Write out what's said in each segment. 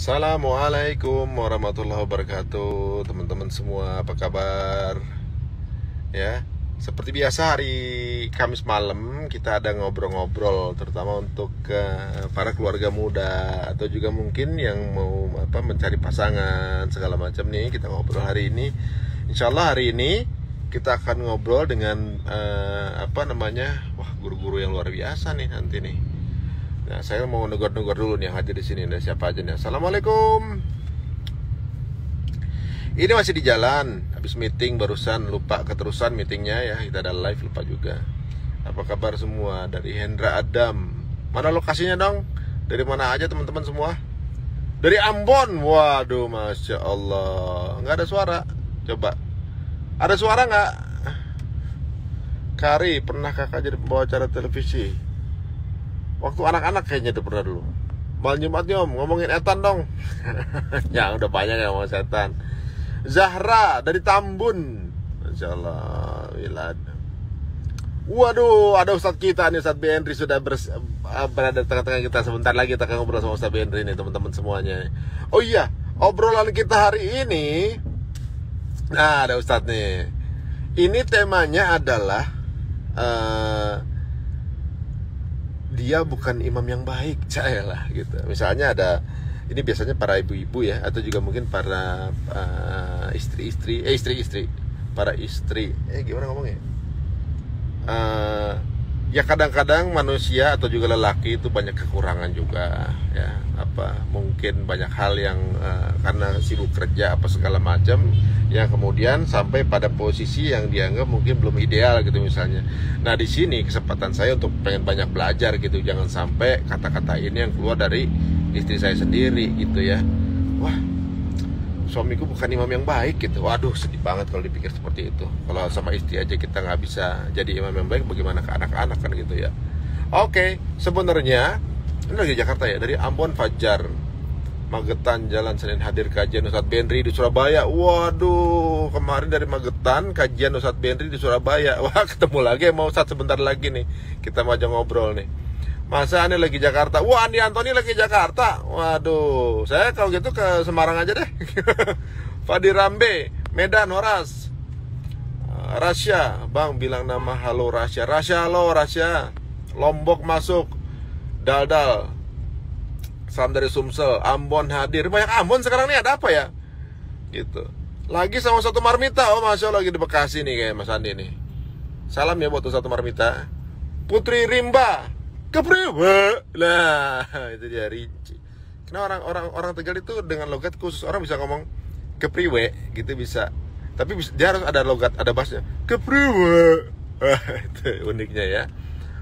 Assalamualaikum warahmatullahi wabarakatuh Teman-teman semua apa kabar Ya Seperti biasa hari Kamis malam Kita ada ngobrol-ngobrol Terutama untuk uh, para keluarga muda Atau juga mungkin yang mau apa mencari pasangan Segala macam nih kita ngobrol hari ini Insya Allah hari ini kita akan ngobrol dengan uh, apa namanya wah guru-guru yang luar biasa nih nanti nih Nah, saya mau negor-negor dulu nih hadir di sini nih siapa aja nih. Assalamualaikum. Ini masih di jalan, habis meeting barusan lupa keterusan meetingnya ya. Kita ada live lupa juga. Apa kabar semua dari Hendra Adam? Mana lokasinya dong? Dari mana aja teman-teman semua? Dari Ambon, waduh, masya Allah, nggak ada suara. Coba, ada suara nggak? Kari, pernah kakak jadi pembawa acara televisi? waktu anak-anak kayaknya itu pernah dulu malam jumat om ngomongin etan dong ya udah banyak yang mau setan Zahra dari Tambun Insya Allah Waduh, ada Ustadz kita nih Ustadz Bendri sudah bers, eh, berada di tengah-tengah kita Sebentar lagi kita akan ngobrol sama Ustadz Bendri nih teman-teman semuanya Oh iya, obrolan kita hari ini Nah ada Ustadz nih Ini temanya adalah eh, dia bukan imam yang baik cahayalah gitu misalnya ada ini biasanya para ibu-ibu ya atau juga mungkin para uh, istri-istri eh istri-istri para istri eh gimana ngomongnya uh, ya kadang-kadang manusia atau juga lelaki itu banyak kekurangan juga ya apa mungkin banyak hal yang uh, karena sibuk kerja apa segala macam yang kemudian sampai pada posisi yang dianggap mungkin belum ideal gitu misalnya nah di sini kesempatan saya untuk pengen banyak belajar gitu jangan sampai kata-kata ini yang keluar dari istri saya sendiri gitu ya wah suamiku bukan imam yang baik gitu waduh sedih banget kalau dipikir seperti itu kalau sama istri aja kita nggak bisa jadi imam yang baik bagaimana ke anak-anak kan gitu ya oke okay, sebenarnya ini lagi Jakarta ya dari Ambon Fajar Magetan Jalan Senin hadir kajian Ustadz Benri di Surabaya Waduh kemarin dari Magetan kajian Ustadz Benri di Surabaya Wah ketemu lagi mau Ustadz sebentar lagi nih Kita mau aja ngobrol nih Masa Ani lagi Jakarta? Wah, Andi Antoni lagi Jakarta. Waduh, saya kalau gitu ke Semarang aja deh. Fadi Rambe, Medan, Horas. Eh, Rasya, Bang bilang nama halo Rasya. Rasya halo Rasya. Lombok masuk. Daldal. Salam dari Sumsel, Ambon hadir. Banyak Ambon sekarang nih ada apa ya? Gitu. Lagi sama satu Marmita. Oh, Masya Allah lagi di Bekasi nih kayak Mas Andi nih. Salam ya buat satu Marmita. Putri Rimba, kepriwe lah itu dia rinci karena orang orang orang tegal itu dengan logat khusus orang bisa ngomong kepriwe gitu bisa tapi bisa, dia harus ada logat ada bahasnya kepriwe itu uniknya ya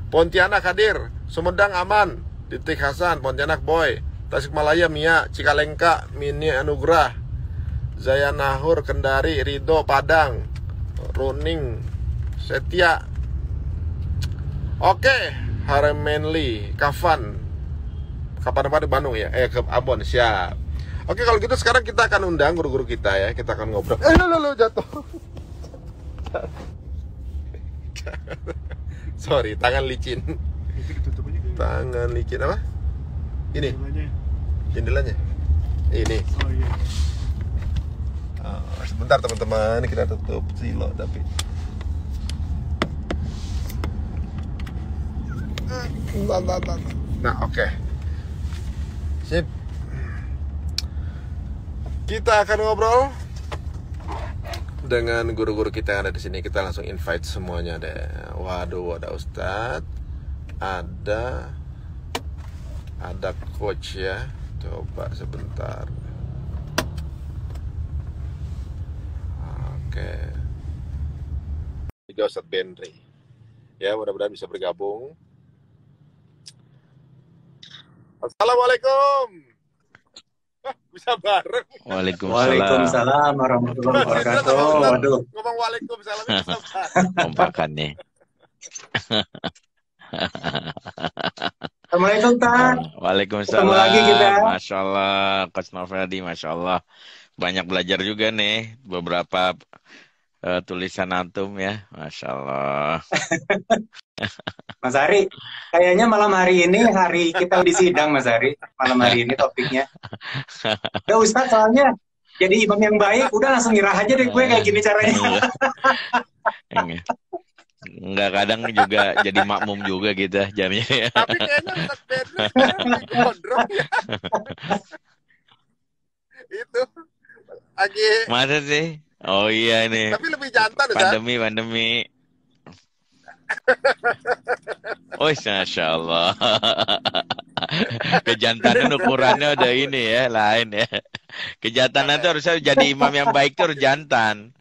Pontianak hadir Sumedang aman Titik Hasan Pontianak boy Tasikmalaya Mia Cikalengka Mini Anugrah Zayanahur Kendari Rido Padang Runing Setia Oke, okay. Manly, Kavan, Kapan-kapan di Bandung ya Eh ke Abon siap Oke kalau gitu sekarang kita akan undang guru-guru kita ya Kita akan ngobrol Eh lo lo jatuh Sorry tangan licin Tangan licin apa? Ini Jendelanya Ini oh, iya. ah, Sebentar teman-teman kita tutup silo tapi Nah, oke. Okay. Sip. Kita akan ngobrol dengan guru-guru kita yang ada di sini. Kita langsung invite semuanya deh. Waduh, ada Ustadz, ada ada coach ya. Coba sebentar. Oke. Okay. Juga Ustadz Bendri. Ya, mudah-mudahan bisa bergabung Assalamualaikum. Bisa bareng. Waalaikumsalam. Waalaikumsalam warahmatullahi wabarakatuh. Waduh. Ngomong waalaikumsalam Kompakan nih. Assalamualaikum Tan. Waalaikumsalam. Ketemu lagi kita. Masya Allah, Coach Masya Allah. Banyak belajar juga nih, beberapa uh, tulisan antum ya, Masya Allah. Mas Ari, kayaknya malam hari ini hari kita di sidang Mas Ari. Malam hari ini topiknya. Udah ya Ustaz soalnya jadi imam yang baik, udah langsung nyerah aja deh gue kayak gini caranya. Enggak, iya. iya. kadang juga jadi makmum juga gitu ya jamnya. Ya. Tapi kayaknya Ustaz Bedros ya. Itu lagi. Masa sih? Oh iya nih. Tapi lebih jantan Ustaz. Pandemi, pandemi. Oh, Masya Allah. Kejantanan ukurannya udah ini ya, lain ya. Kejantanan itu harusnya jadi imam yang baik itu harus jantan.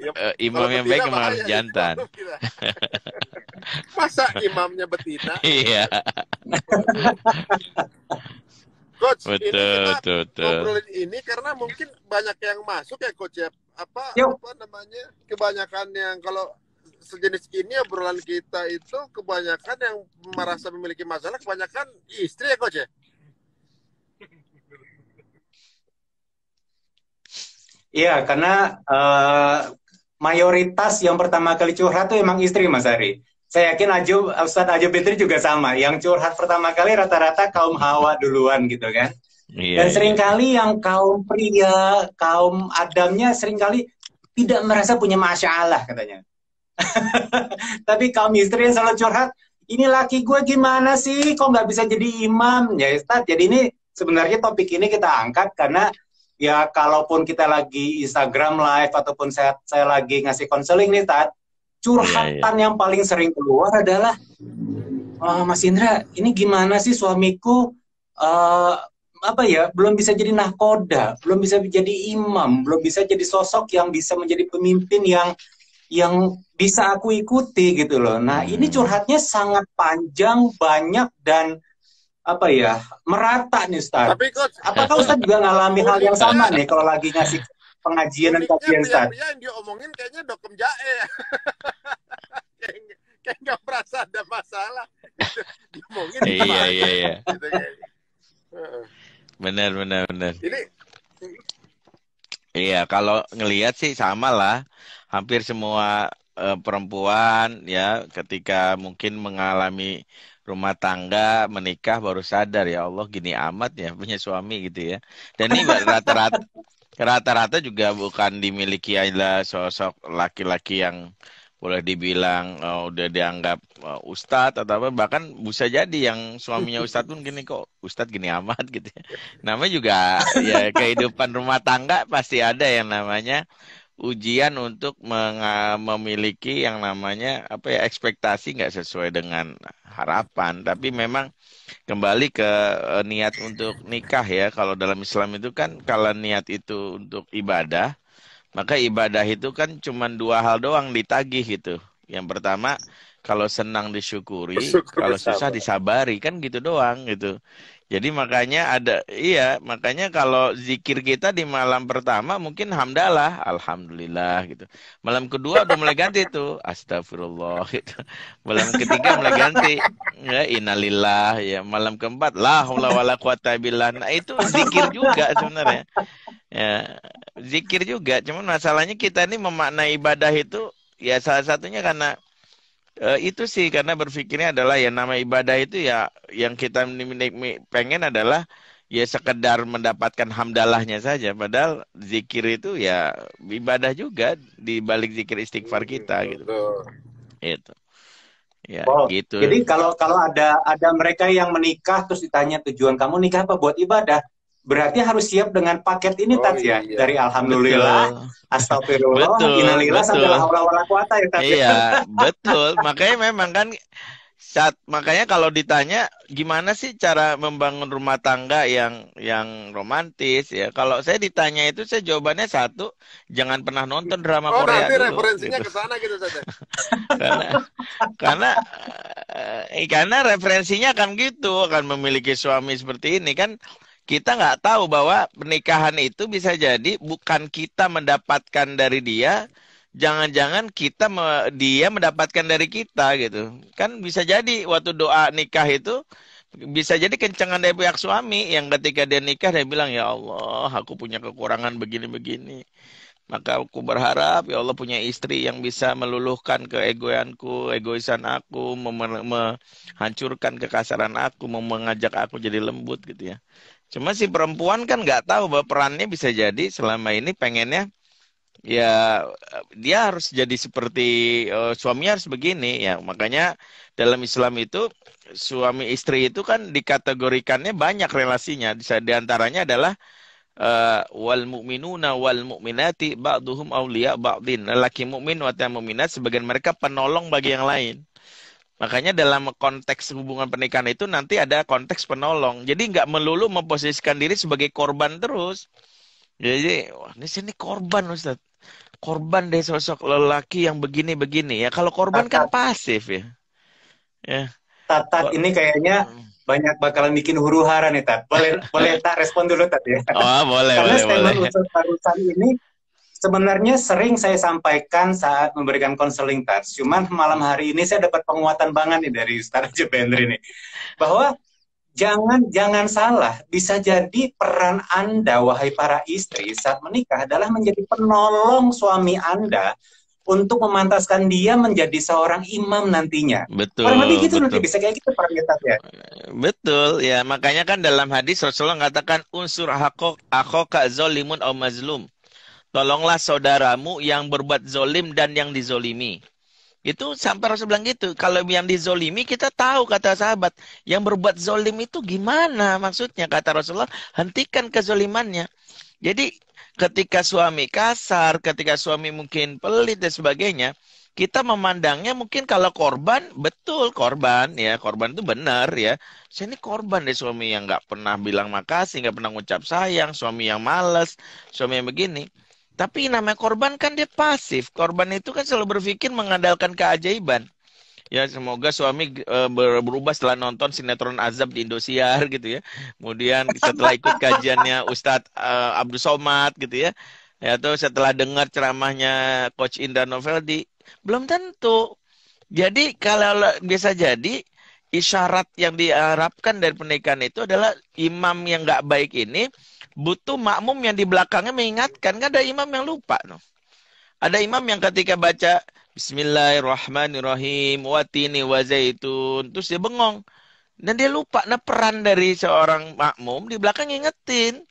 Eh, imam yang baik memang harus jantan. Masa imamnya betina? Iya. Coach, betul, ini betul, betul. ini karena mungkin banyak yang masuk ya Coach ya. Apa, apa namanya, kebanyakan yang kalau sejenis ini obrolan kita itu kebanyakan yang merasa memiliki masalah kebanyakan istri ya coach ya? Iya, karena uh, mayoritas yang pertama kali curhat itu emang istri Mas Ari. Saya yakin Aju, Ustadz Aju Bintri juga sama. Yang curhat pertama kali rata-rata kaum hawa duluan gitu kan. Iya, Dan iya. seringkali iya. yang kaum pria, kaum Adamnya seringkali tidak merasa punya masalah katanya. Tapi kaum istri yang selalu curhat, ini laki gue gimana sih? Kok nggak bisa jadi imam? Ya, Ustaz. Jadi ini sebenarnya topik ini kita angkat karena ya kalaupun kita lagi Instagram live ataupun saya, saya lagi ngasih konseling nih, Tat, curhatan yeah, yeah. yang paling sering keluar adalah, oh, Mas Indra, ini gimana sih suamiku uh, apa ya belum bisa jadi nahkoda, belum bisa jadi imam, belum bisa jadi sosok yang bisa menjadi pemimpin yang yang bisa aku ikuti gitu loh. Nah, hmm. ini curhatnya sangat panjang, banyak dan apa ya merata nih Ustaz. Tapi coach, apakah Ustaz juga ngalami hal yang sama nih kalau lagi ngasih pengajian dan kajian Ustaz? Yang diomongin kayaknya dokem jae. kayak nggak merasa ada masalah. Diomongin iya iya iya. Gitu gitu. Benar benar benar. Ini Iya, kalau ngelihat sih sama lah hampir semua uh, perempuan ya ketika mungkin mengalami rumah tangga menikah baru sadar ya Allah gini amat ya punya suami gitu ya dan ini rata-rata rata-rata juga bukan dimiliki adalah sosok laki-laki yang boleh dibilang uh, udah dianggap uh, ustadz atau apa bahkan bisa jadi yang suaminya ustadz pun gini kok ustadz gini amat gitu ya. namanya juga ya kehidupan rumah tangga pasti ada yang namanya ujian untuk memiliki yang namanya apa ya ekspektasi nggak sesuai dengan harapan tapi memang kembali ke e, niat untuk nikah ya kalau dalam Islam itu kan kalau niat itu untuk ibadah maka ibadah itu kan cuma dua hal doang ditagih gitu yang pertama kalau senang disyukuri Bersyukur kalau susah disabari kan gitu doang gitu jadi makanya ada iya, makanya kalau zikir kita di malam pertama mungkin hamdalah, alhamdulillah gitu. Malam kedua udah mulai ganti tuh, astagfirullah gitu. Malam ketiga mulai ganti, ya innalillah ya. Malam keempat la haula wala quwata billah. Nah, itu zikir juga sebenarnya. Ya, zikir juga, cuman masalahnya kita ini memaknai ibadah itu ya salah satunya karena E, itu sih karena berpikirnya adalah ya nama ibadah itu ya yang kita pengen adalah ya sekedar mendapatkan hamdalahnya saja padahal zikir itu ya ibadah juga di balik zikir istighfar iya, kita gitu. Itu. Ya, oh, gitu. Jadi kalau kalau ada ada mereka yang menikah terus ditanya tujuan kamu nikah apa buat ibadah, Berarti harus siap dengan paket ini oh, Tat iya. ya iya. dari alhamdulillah, astagfirullah, betul, sampai wala ya Tat. Ya? Iya, betul. Makanya memang kan saat makanya kalau ditanya gimana sih cara membangun rumah tangga yang yang romantis ya. Kalau saya ditanya itu saya jawabannya satu, jangan pernah nonton drama oh, Korea. nanti dulu, referensinya gitu. ke sana gitu saja. Ya? karena karena eh, eh, karena referensinya akan gitu, akan memiliki suami seperti ini kan kita nggak tahu bahwa pernikahan itu bisa jadi bukan kita mendapatkan dari dia, jangan-jangan kita me, dia mendapatkan dari kita gitu kan bisa jadi waktu doa nikah itu bisa jadi kencangan dari pihak suami yang ketika dia nikah dia bilang ya Allah aku punya kekurangan begini-begini maka aku berharap ya Allah punya istri yang bisa meluluhkan keegoanku, egoisan aku, menghancurkan kekasaran aku, mengajak aku jadi lembut gitu ya. Cuma si perempuan kan nggak tahu bahwa perannya bisa jadi selama ini pengennya ya dia harus jadi seperti uh, suami harus begini ya makanya dalam Islam itu suami istri itu kan dikategorikannya banyak relasinya bisa diantaranya adalah uh, wal mukminuna wal mukminati ba'duhum awliya ba'din laki mukmin wa mukminat sebagian mereka penolong bagi yang lain Makanya dalam konteks hubungan pernikahan itu nanti ada konteks penolong. Jadi nggak melulu memposisikan diri sebagai korban terus. Jadi wah ini sini korban Ustaz. Korban deh sosok lelaki yang begini-begini ya. Kalau korban kan pasif ya. Ya. tata ini kayaknya hmm. banyak bakalan bikin huru hara nih Tat. Boleh boleh tak respon dulu Tat ya. Oh, boleh Karena boleh boleh. Karena statement ini Sebenarnya sering saya sampaikan saat memberikan konseling pers, cuman malam hari ini saya dapat penguatan banget nih dari Ustaz Jebendri ini, bahwa jangan jangan salah, bisa jadi peran Anda wahai para istri saat menikah adalah menjadi penolong suami Anda untuk memantaskan dia menjadi seorang imam nantinya. Betul. Orang lebih gitu nanti bisa kayak gitu parameternya. Betul, ya makanya kan dalam hadis Rasulullah mengatakan unsur hakok akoka zolimun au mazlum. Tolonglah saudaramu yang berbuat zolim dan yang dizolimi. Itu sampai Rasul bilang gitu. Kalau yang dizolimi kita tahu kata sahabat. Yang berbuat zolim itu gimana maksudnya kata Rasulullah. Hentikan kezolimannya. Jadi ketika suami kasar, ketika suami mungkin pelit dan sebagainya. Kita memandangnya mungkin kalau korban, betul korban ya. Korban itu benar ya. Saya ini korban deh suami yang nggak pernah bilang makasih, nggak pernah ngucap sayang, suami yang malas, suami yang begini. Tapi namanya korban kan dia pasif. Korban itu kan selalu berpikir mengandalkan keajaiban. Ya semoga suami e, berubah setelah nonton sinetron Azab di Indosiar gitu ya. Kemudian setelah ikut kajiannya Ustadz e, Abdul Somad gitu ya. Ya tuh setelah dengar ceramahnya Coach Indra di. belum tentu. Jadi kalau bisa jadi isyarat yang diharapkan dari pernikahan itu adalah imam yang nggak baik ini butuh makmum yang di belakangnya mengingatkan kan ada imam yang lupa no. ada imam yang ketika baca Bismillahirrahmanirrahim watini wazaitun terus dia bengong dan dia lupa nah peran dari seorang makmum di belakang ngingetin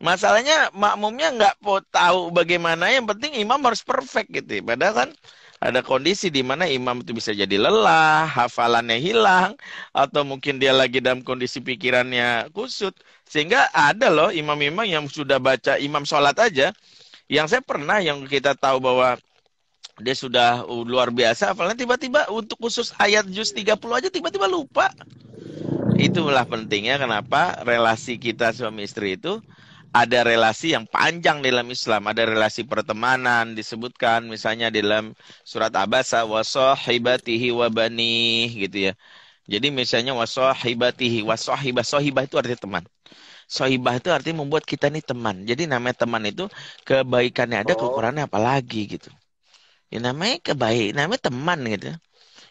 masalahnya makmumnya nggak tahu bagaimana yang penting imam harus perfect gitu padahal kan ada kondisi di mana imam itu bisa jadi lelah, hafalannya hilang, atau mungkin dia lagi dalam kondisi pikirannya kusut. Sehingga ada loh imam-imam yang sudah baca imam sholat aja, yang saya pernah yang kita tahu bahwa dia sudah luar biasa hafalannya tiba-tiba untuk khusus ayat juz 30 aja tiba-tiba lupa. Itulah pentingnya kenapa relasi kita suami istri itu ada relasi yang panjang dalam Islam, ada relasi pertemanan disebutkan misalnya dalam surat Abasa wa wabani gitu ya. Jadi misalnya wasahibatihi wasahibah sohibah itu artinya teman. Sohibah itu artinya membuat kita nih teman. Jadi namanya teman itu kebaikannya ada, oh. kekurangannya apalagi gitu. Ya namanya kebaik, namanya teman gitu.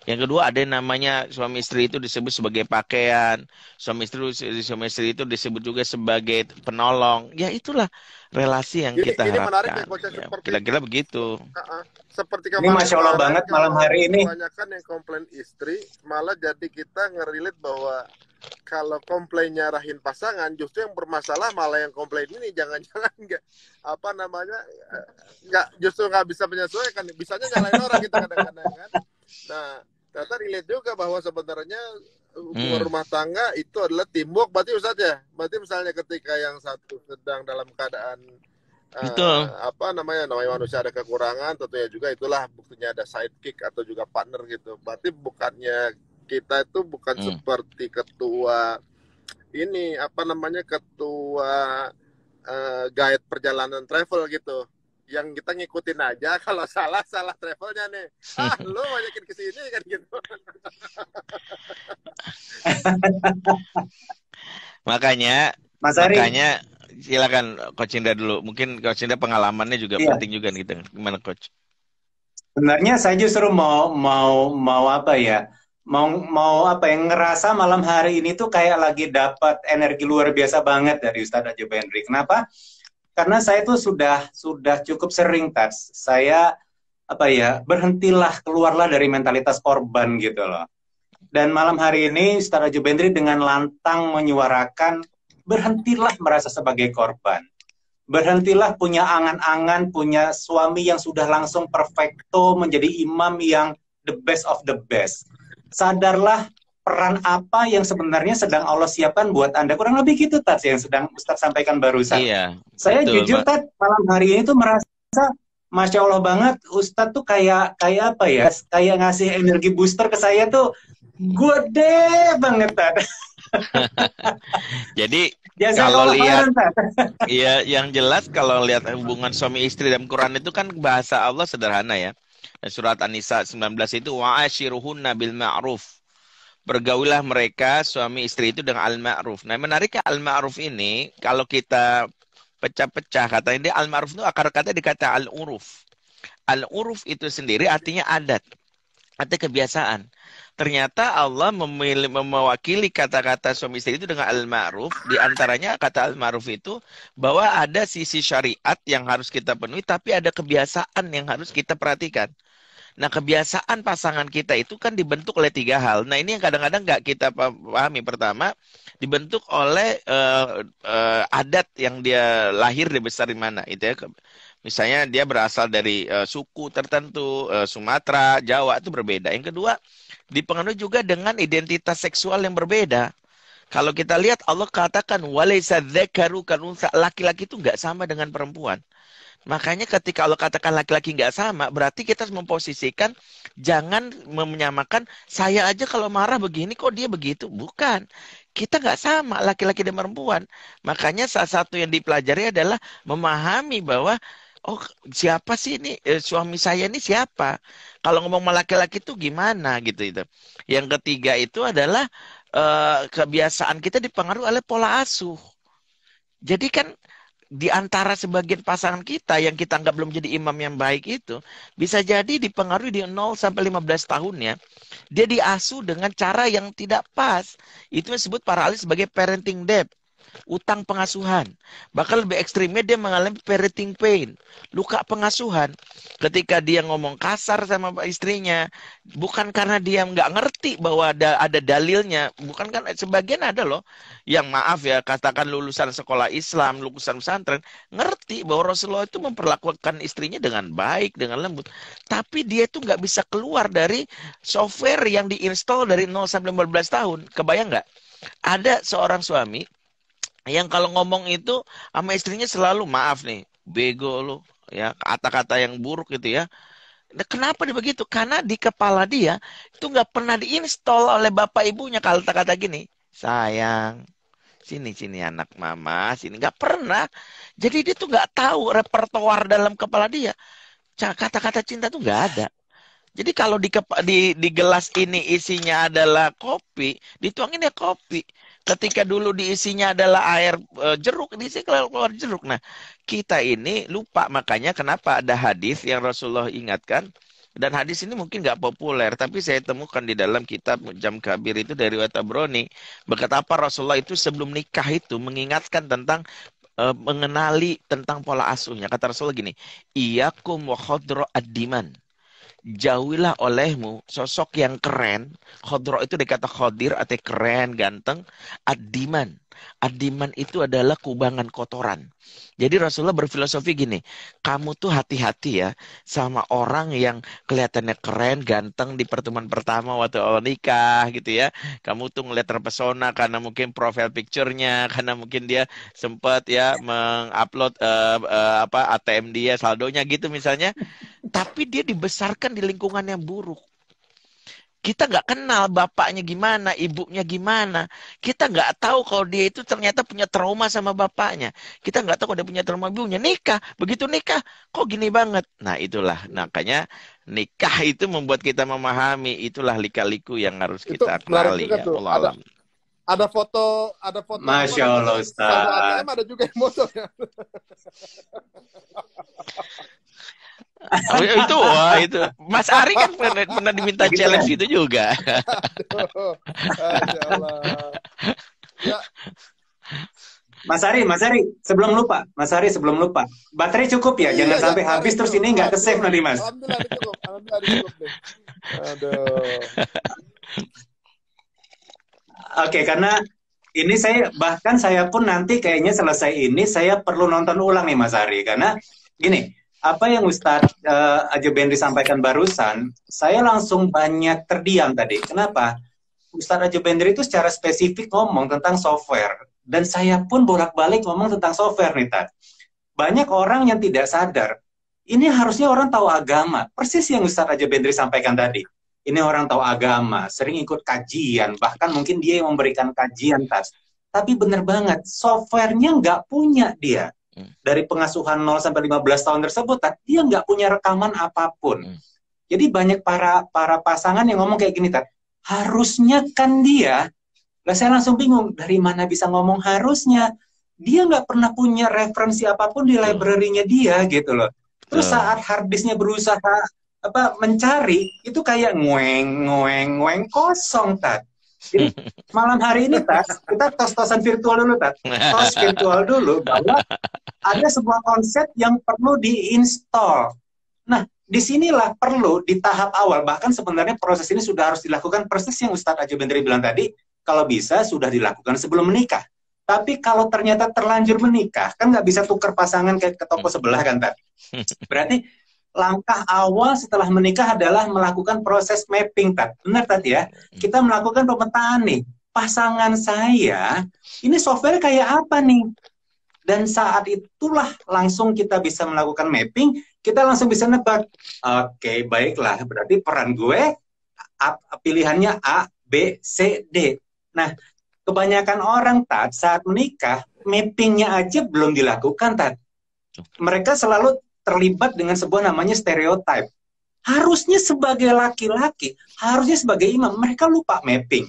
Yang kedua ada yang namanya suami istri itu disebut sebagai pakaian, suami istri suami istri itu disebut juga sebagai penolong. Ya itulah relasi yang ini, kita ini harapkan. Menarik, ya, ya, kira-kira begitu. Seperti kemarin, ini masya Allah banget malam hari ini. Kebanyakan yang komplain istri malah jadi kita ngerilit bahwa kalau komplainnya rahim pasangan justru yang bermasalah malah yang komplain ini jangan-jangan nggak apa namanya eh, nggak justru nggak bisa menyesuaikan bisanya nyalain orang kita gitu kadang-kadang kan nah ternyata relate juga bahwa sebenarnya uh, hmm. rumah tangga itu adalah timbuk berarti Ustaz ya berarti misalnya ketika yang satu sedang dalam keadaan Uh, apa namanya namanya manusia ada kekurangan tentunya juga itulah buktinya ada sidekick atau juga partner gitu berarti bukannya kita itu bukan hmm. seperti ketua ini apa namanya ketua uh, guide perjalanan travel gitu yang kita ngikutin aja kalau salah salah travelnya nih ah lo banyakin ke sini kan gitu makanya Mas Ari. makanya silakan coach Indah dulu mungkin coach Indah pengalamannya juga iya. penting juga nih gitu gimana coach sebenarnya saya justru mau mau mau apa ya mau mau apa yang ngerasa malam hari ini tuh kayak lagi dapat energi luar biasa banget dari Ustadz Aja Hendrik. Kenapa? karena saya itu sudah sudah cukup sering tes saya apa ya berhentilah keluarlah dari mentalitas korban gitu loh dan malam hari ini Ustaz Aju dengan lantang menyuarakan berhentilah merasa sebagai korban berhentilah punya angan-angan punya suami yang sudah langsung perfecto menjadi imam yang the best of the best sadarlah peran apa yang sebenarnya sedang Allah siapkan buat Anda? Kurang lebih gitu, Tad, yang sedang Ustaz sampaikan barusan. Iya, Saya betul, jujur, Tad malam hari ini tuh merasa, Masya Allah banget, Ustaz tuh kayak kayak apa ya, kayak ngasih energi booster ke saya tuh gede banget, Tad Jadi, ya, kalau lihat, iya, yang jelas kalau lihat hubungan suami istri dalam Quran itu kan bahasa Allah sederhana ya. Surat An-Nisa 19 itu, wa'ashiruhunna bil ma'ruf bergaulah mereka suami istri itu dengan al-ma'ruf. Nah, menariknya al-ma'ruf ini kalau kita pecah-pecah kata ini al-ma'ruf itu akar kata dikata al-uruf. Al-uruf itu sendiri artinya adat. Artinya kebiasaan. Ternyata Allah memilih, mewakili kata-kata suami istri itu dengan al-ma'ruf. Di antaranya kata al-ma'ruf itu bahwa ada sisi syariat yang harus kita penuhi, tapi ada kebiasaan yang harus kita perhatikan. Nah, kebiasaan pasangan kita itu kan dibentuk oleh tiga hal. Nah, ini yang kadang-kadang nggak kita pahami. Pertama, dibentuk oleh uh, uh, adat yang dia lahir dia besar di mana, itu ya. Misalnya dia berasal dari uh, suku tertentu, uh, Sumatera, Jawa itu berbeda. Yang kedua, dipengaruhi juga dengan identitas seksual yang berbeda. Kalau kita lihat Allah katakan walaysa dzakaru laki-laki itu nggak sama dengan perempuan. Makanya ketika Allah katakan laki-laki nggak sama, berarti kita harus memposisikan jangan menyamakan saya aja kalau marah begini kok dia begitu. Bukan. Kita nggak sama laki-laki dan perempuan. Makanya salah satu yang dipelajari adalah memahami bahwa oh siapa sih ini eh, suami saya ini siapa? Kalau ngomong sama laki-laki itu gimana gitu itu. Yang ketiga itu adalah eh, kebiasaan kita dipengaruhi oleh pola asuh. Jadi kan di antara sebagian pasangan kita yang kita anggap belum jadi imam yang baik itu bisa jadi dipengaruhi di 0 sampai 15 tahun ya. Dia diasuh dengan cara yang tidak pas. Itu disebut para ahli sebagai parenting debt utang pengasuhan. Bahkan lebih ekstrimnya dia mengalami parenting pain, luka pengasuhan. Ketika dia ngomong kasar sama istrinya, bukan karena dia nggak ngerti bahwa ada, ada dalilnya, bukan kan sebagian ada loh yang maaf ya katakan lulusan sekolah Islam, lulusan pesantren, ngerti bahwa Rasulullah itu memperlakukan istrinya dengan baik, dengan lembut. Tapi dia tuh nggak bisa keluar dari software yang diinstal dari 0 sampai 15 tahun. Kebayang nggak? Ada seorang suami yang kalau ngomong itu sama istrinya selalu maaf nih bego lu ya kata-kata yang buruk gitu ya Nah, kenapa dia begitu? Karena di kepala dia itu nggak pernah diinstal oleh bapak ibunya kalau kata-kata gini, sayang, sini sini anak mama, sini nggak pernah. Jadi dia tuh nggak tahu repertoar dalam kepala dia. Kata-kata cinta tuh nggak ada. Jadi kalau di, di di gelas ini isinya adalah kopi, dituangin ya kopi ketika dulu diisinya adalah air e, jeruk diisi keluar, keluar jeruk nah kita ini lupa makanya kenapa ada hadis yang Rasulullah ingatkan dan hadis ini mungkin nggak populer tapi saya temukan di dalam kitab Jam Kabir itu dari Broni berkata apa Rasulullah itu sebelum nikah itu mengingatkan tentang e, mengenali tentang pola asuhnya kata Rasulullah gini iyakum wa khadra ad jauhilah olehmu sosok yang keren. Khodro itu dikata khodir atau keren, ganteng. Adiman. Adiman itu adalah kubangan kotoran. Jadi Rasulullah berfilosofi gini, kamu tuh hati-hati ya sama orang yang kelihatannya keren, ganteng di pertemuan pertama waktu awal nikah gitu ya. Kamu tuh ngeliat terpesona karena mungkin profile picture-nya, karena mungkin dia sempat ya mengupload uh, uh, apa ATM dia, saldonya gitu misalnya. Tapi dia dibesarkan di lingkungan yang buruk kita nggak kenal bapaknya gimana, ibunya gimana. Kita nggak tahu kalau dia itu ternyata punya trauma sama bapaknya. Kita nggak tahu kalau dia punya trauma ibunya. Nikah, begitu nikah, kok gini banget. Nah itulah, nah, makanya nikah itu membuat kita memahami. Itulah lika-liku yang harus kita kenali. Ya, ada, ada foto, ada foto. Masya Allah, Ustaz. Ada, ada juga yang foto. Oh, iya, itu wah itu Mas Ari kan pernah, pernah diminta gitu. challenge itu juga. Ya ya. Mas Ari, Mas Ari, sebelum lupa, Mas Ari sebelum lupa, baterai cukup ya, iya, jangan iya, sampai habis terus ini nggak ke save nanti Mas. Oke, okay, karena ini saya bahkan saya pun nanti kayaknya selesai ini saya perlu nonton ulang nih Mas Ari karena gini apa yang Ustadz uh, eh, Aja Bendri sampaikan barusan, saya langsung banyak terdiam tadi. Kenapa? Ustadz Aja Bendri itu secara spesifik ngomong tentang software. Dan saya pun bolak-balik ngomong tentang software nih, Banyak orang yang tidak sadar, ini harusnya orang tahu agama. Persis yang Ustadz Aja Bendri sampaikan tadi. Ini orang tahu agama, sering ikut kajian, bahkan mungkin dia yang memberikan kajian, tas. Tapi benar banget, softwarenya nggak punya dia Hmm. Dari pengasuhan 0 sampai 15 tahun tersebut, dia nggak punya rekaman apapun. Hmm. Jadi banyak para para pasangan yang ngomong kayak gini, Tat. Harusnya kan dia, lah saya langsung bingung, dari mana bisa ngomong harusnya? Dia nggak pernah punya referensi apapun di hmm. library-nya dia gitu loh. Terus saat harddisknya berusaha apa mencari itu kayak ngueng ngueng ngueng kosong tat jadi malam hari ini tas kita tos-tosan virtual dulu tas, tos virtual dulu bahwa ada sebuah konsep yang perlu diinstal. Nah, disinilah perlu di tahap awal bahkan sebenarnya proses ini sudah harus dilakukan proses yang Ustadz Ajo Bendri bilang tadi kalau bisa sudah dilakukan sebelum menikah. Tapi kalau ternyata terlanjur menikah, kan nggak bisa tukar pasangan kayak ke toko sebelah kan, tas. Berarti langkah awal setelah menikah adalah melakukan proses mapping, Tat. Benar, Tat, ya? Kita melakukan pemetaan nih. Pasangan saya, ini software kayak apa nih? Dan saat itulah langsung kita bisa melakukan mapping, kita langsung bisa nebak. Oke, baiklah. Berarti peran gue, pilihannya A, B, C, D. Nah, kebanyakan orang, Tat, saat menikah, mappingnya aja belum dilakukan, Tat. Mereka selalu terlibat dengan sebuah namanya stereotype. Harusnya sebagai laki-laki, harusnya sebagai imam, mereka lupa mapping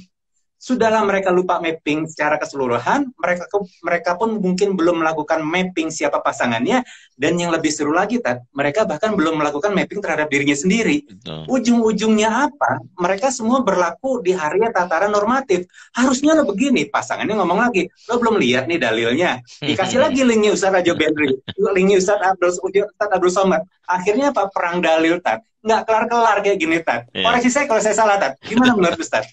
sudahlah mereka lupa mapping secara keseluruhan, mereka mereka pun mungkin belum melakukan mapping siapa pasangannya dan yang lebih seru lagi Tad, mereka bahkan belum melakukan mapping terhadap dirinya sendiri. Ujung-ujungnya apa? Mereka semua berlaku di harinya tataran normatif. Harusnya lo begini, pasangannya ngomong lagi, lo belum lihat nih dalilnya. Dikasih lagi linknya Ustaz Ajo Bendri, linknya Ustaz Abdul, Ustaz Abdul Somad. Akhirnya apa? Perang dalil Tad. Nggak kelar-kelar kayak gini Tad. Iya. Koreksi saya kalau saya salah Tad. Gimana menurut Ustaz?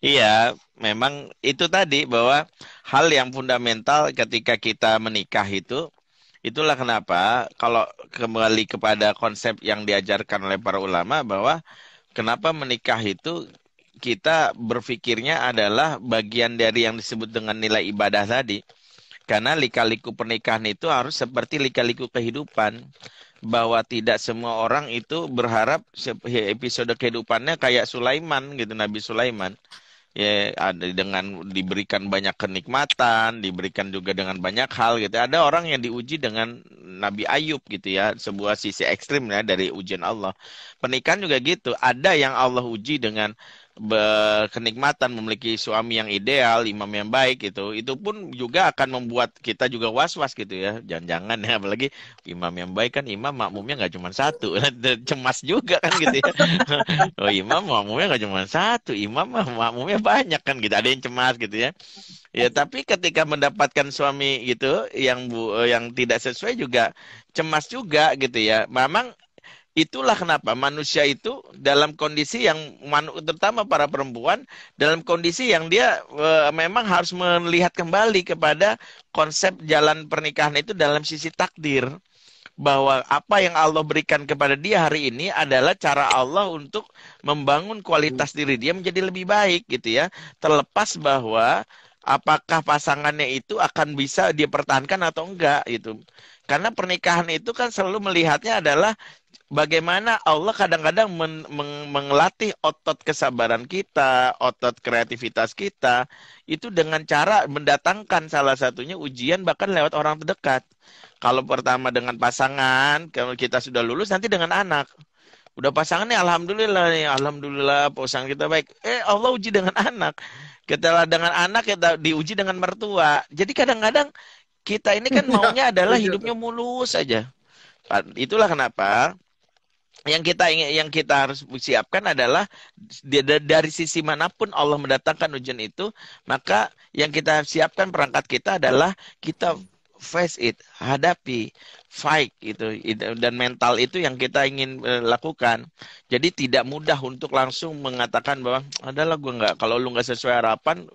Iya, memang itu tadi bahwa hal yang fundamental ketika kita menikah itu itulah kenapa kalau kembali kepada konsep yang diajarkan oleh para ulama bahwa kenapa menikah itu kita berpikirnya adalah bagian dari yang disebut dengan nilai ibadah tadi. Karena lika-liku pernikahan itu harus seperti lika-liku kehidupan. Bahwa tidak semua orang itu berharap episode kehidupannya kayak Sulaiman gitu, Nabi Sulaiman ya ada dengan diberikan banyak kenikmatan, diberikan juga dengan banyak hal gitu. Ya. Ada orang yang diuji dengan Nabi Ayub gitu ya, sebuah sisi ekstrim ya dari ujian Allah. Pernikahan juga gitu, ada yang Allah uji dengan berkenikmatan, memiliki suami yang ideal, imam yang baik gitu, itu pun juga akan membuat kita juga was-was gitu ya. Jangan-jangan ya, apalagi imam yang baik kan imam makmumnya nggak cuma satu, cemas juga kan gitu ya. Oh imam makmumnya nggak cuma satu, imam makmumnya banyak kan gitu, ada yang cemas gitu ya. Ya tapi ketika mendapatkan suami gitu yang bu, yang tidak sesuai juga cemas juga gitu ya. Memang Itulah kenapa manusia itu dalam kondisi yang terutama para perempuan dalam kondisi yang dia e, memang harus melihat kembali kepada konsep jalan pernikahan itu dalam sisi takdir bahwa apa yang Allah berikan kepada dia hari ini adalah cara Allah untuk membangun kualitas diri dia menjadi lebih baik gitu ya. Terlepas bahwa apakah pasangannya itu akan bisa dipertahankan atau enggak gitu. Karena pernikahan itu kan selalu melihatnya adalah bagaimana Allah kadang-kadang men men mengelatih otot kesabaran kita, otot kreativitas kita itu dengan cara mendatangkan salah satunya ujian bahkan lewat orang terdekat. Kalau pertama dengan pasangan, kalau kita sudah lulus nanti dengan anak. Udah pasangan nih alhamdulillah nih, alhamdulillah pasangan kita baik. Eh Allah uji dengan anak. Kita dengan anak kita diuji dengan mertua. Jadi kadang-kadang kita ini kan iya, maunya adalah hidupnya mulus saja. Itulah kenapa yang kita ingin yang kita harus siapkan adalah dari sisi manapun Allah mendatangkan ujian itu maka yang kita siapkan perangkat kita adalah kita face it hadapi fight itu, dan mental itu yang kita ingin eh, lakukan jadi tidak mudah untuk langsung mengatakan bahwa adalah gue nggak kalau lu nggak sesuai harapan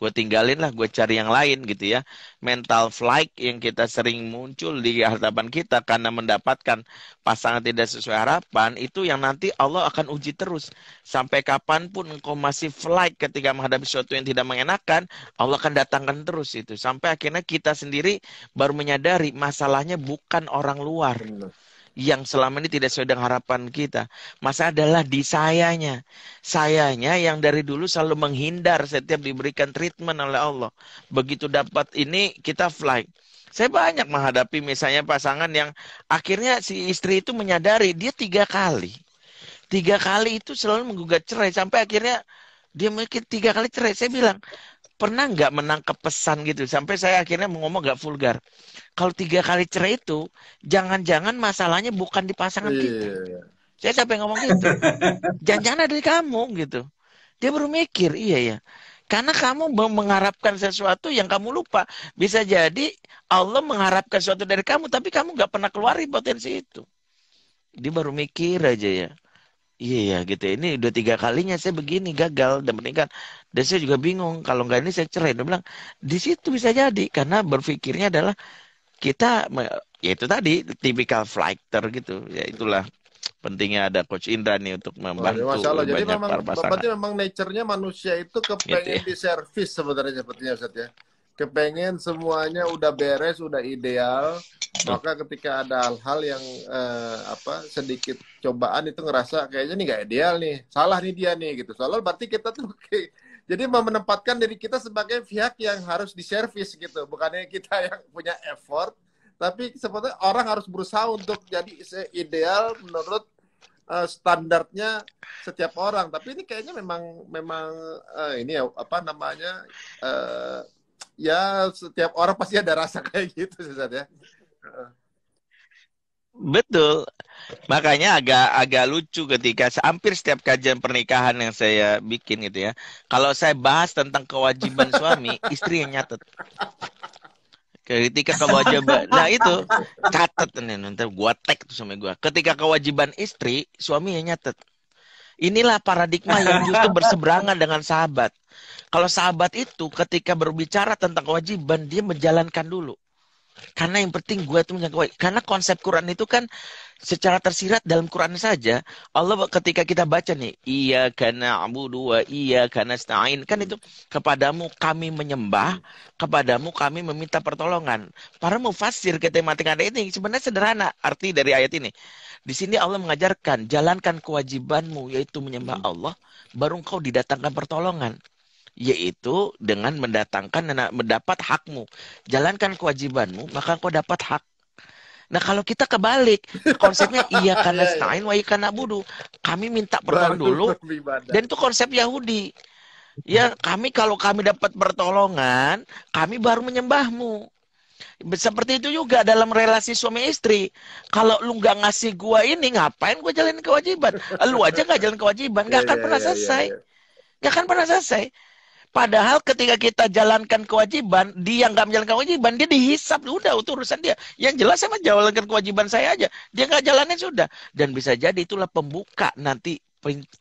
gue tinggalin lah gue cari yang lain gitu ya mental flight yang kita sering muncul di hadapan kita karena mendapatkan pasangan tidak sesuai harapan itu yang nanti Allah akan uji terus sampai kapanpun engkau masih flight ketika menghadapi sesuatu yang tidak mengenakan Allah akan datangkan terus itu sampai akhirnya kita sendiri baru menyadari masalahnya bukan orang luar Benar yang selama ini tidak sesuai dengan harapan kita. Masa adalah di sayanya. Sayanya yang dari dulu selalu menghindar setiap diberikan treatment oleh Allah. Begitu dapat ini kita fly. Saya banyak menghadapi misalnya pasangan yang akhirnya si istri itu menyadari dia tiga kali. Tiga kali itu selalu menggugat cerai sampai akhirnya dia mungkin tiga kali cerai. Saya bilang, pernah nggak menangkap pesan gitu sampai saya akhirnya ngomong nggak vulgar kalau tiga kali cerai itu jangan-jangan masalahnya bukan di pasangan yeah. kita iya, iya. saya sampai ngomong gitu jangan-jangan ada kamu gitu dia baru mikir iya ya karena kamu mengharapkan sesuatu yang kamu lupa. Bisa jadi Allah mengharapkan sesuatu dari kamu, tapi kamu nggak pernah keluarin potensi itu. Dia baru mikir aja ya. Iya, iya gitu ya gitu Ini udah tiga kalinya saya begini gagal dan pernikahan. Dan saya juga bingung kalau nggak ini saya cerai. Dia bilang di situ bisa jadi karena berpikirnya adalah kita ya itu tadi tipikal flighter gitu. Ya itulah pentingnya ada coach Indra nih untuk membantu oh, masalah. Jadi memang, Berarti memang nature-nya manusia itu kepengen gitu ya. diservis sebenarnya sepertinya Ustaz ya kepengen semuanya udah beres, udah ideal. Maka ketika ada hal-hal yang eh, apa sedikit cobaan itu ngerasa kayaknya nih gak ideal nih, salah nih dia nih gitu. Soalnya berarti kita tuh kayak, jadi menempatkan diri kita sebagai pihak yang harus diservis gitu, bukannya kita yang punya effort, tapi sebetulnya orang harus berusaha untuk jadi ideal menurut eh, standarnya setiap orang. Tapi ini kayaknya memang memang uh, ini ya apa namanya uh, ya setiap orang pasti ada rasa kayak gitu Sesat ya. Betul. Makanya agak agak lucu ketika hampir setiap kajian pernikahan yang saya bikin gitu ya. Kalau saya bahas tentang kewajiban suami, istri yang nyatet. Ketika kewajiban, nah itu catat nih nanti gua tag tuh sama gua. Ketika kewajiban istri, suami yang nyatet. Inilah paradigma yang justru berseberangan dengan sahabat. Kalau sahabat itu ketika berbicara tentang kewajiban, dia menjalankan dulu. Karena yang penting gue tuh menjalankan Karena konsep Quran itu kan secara tersirat dalam Quran saja Allah ketika kita baca nih iya karena Abu dua iya karena setain kan itu kepadamu kami menyembah kepadamu kami meminta pertolongan para mufasir ketematik ada ini sebenarnya sederhana arti dari ayat ini di sini Allah mengajarkan jalankan kewajibanmu yaitu menyembah hmm. Allah baru engkau didatangkan pertolongan yaitu dengan mendatangkan mendapat hakmu jalankan kewajibanmu maka engkau dapat hak Nah kalau kita kebalik konsepnya iya karena iya, iya. stain wa iya karena budu. Kami minta pertolongan dulu dan itu konsep Yahudi. Ya kami kalau kami dapat pertolongan kami baru menyembahmu. Seperti itu juga dalam relasi suami istri. Kalau lu nggak ngasih gua ini, ngapain gua jalanin kewajiban? Lu aja nggak jalan kewajiban, nggak akan pernah selesai. Nggak akan pernah selesai Padahal ketika kita jalankan kewajiban, dia nggak menjalankan kewajiban, dia dihisap. Udah, itu urusan dia. Yang jelas sama jalankan kewajiban saya aja. Dia nggak jalannya sudah. Dan bisa jadi itulah pembuka nanti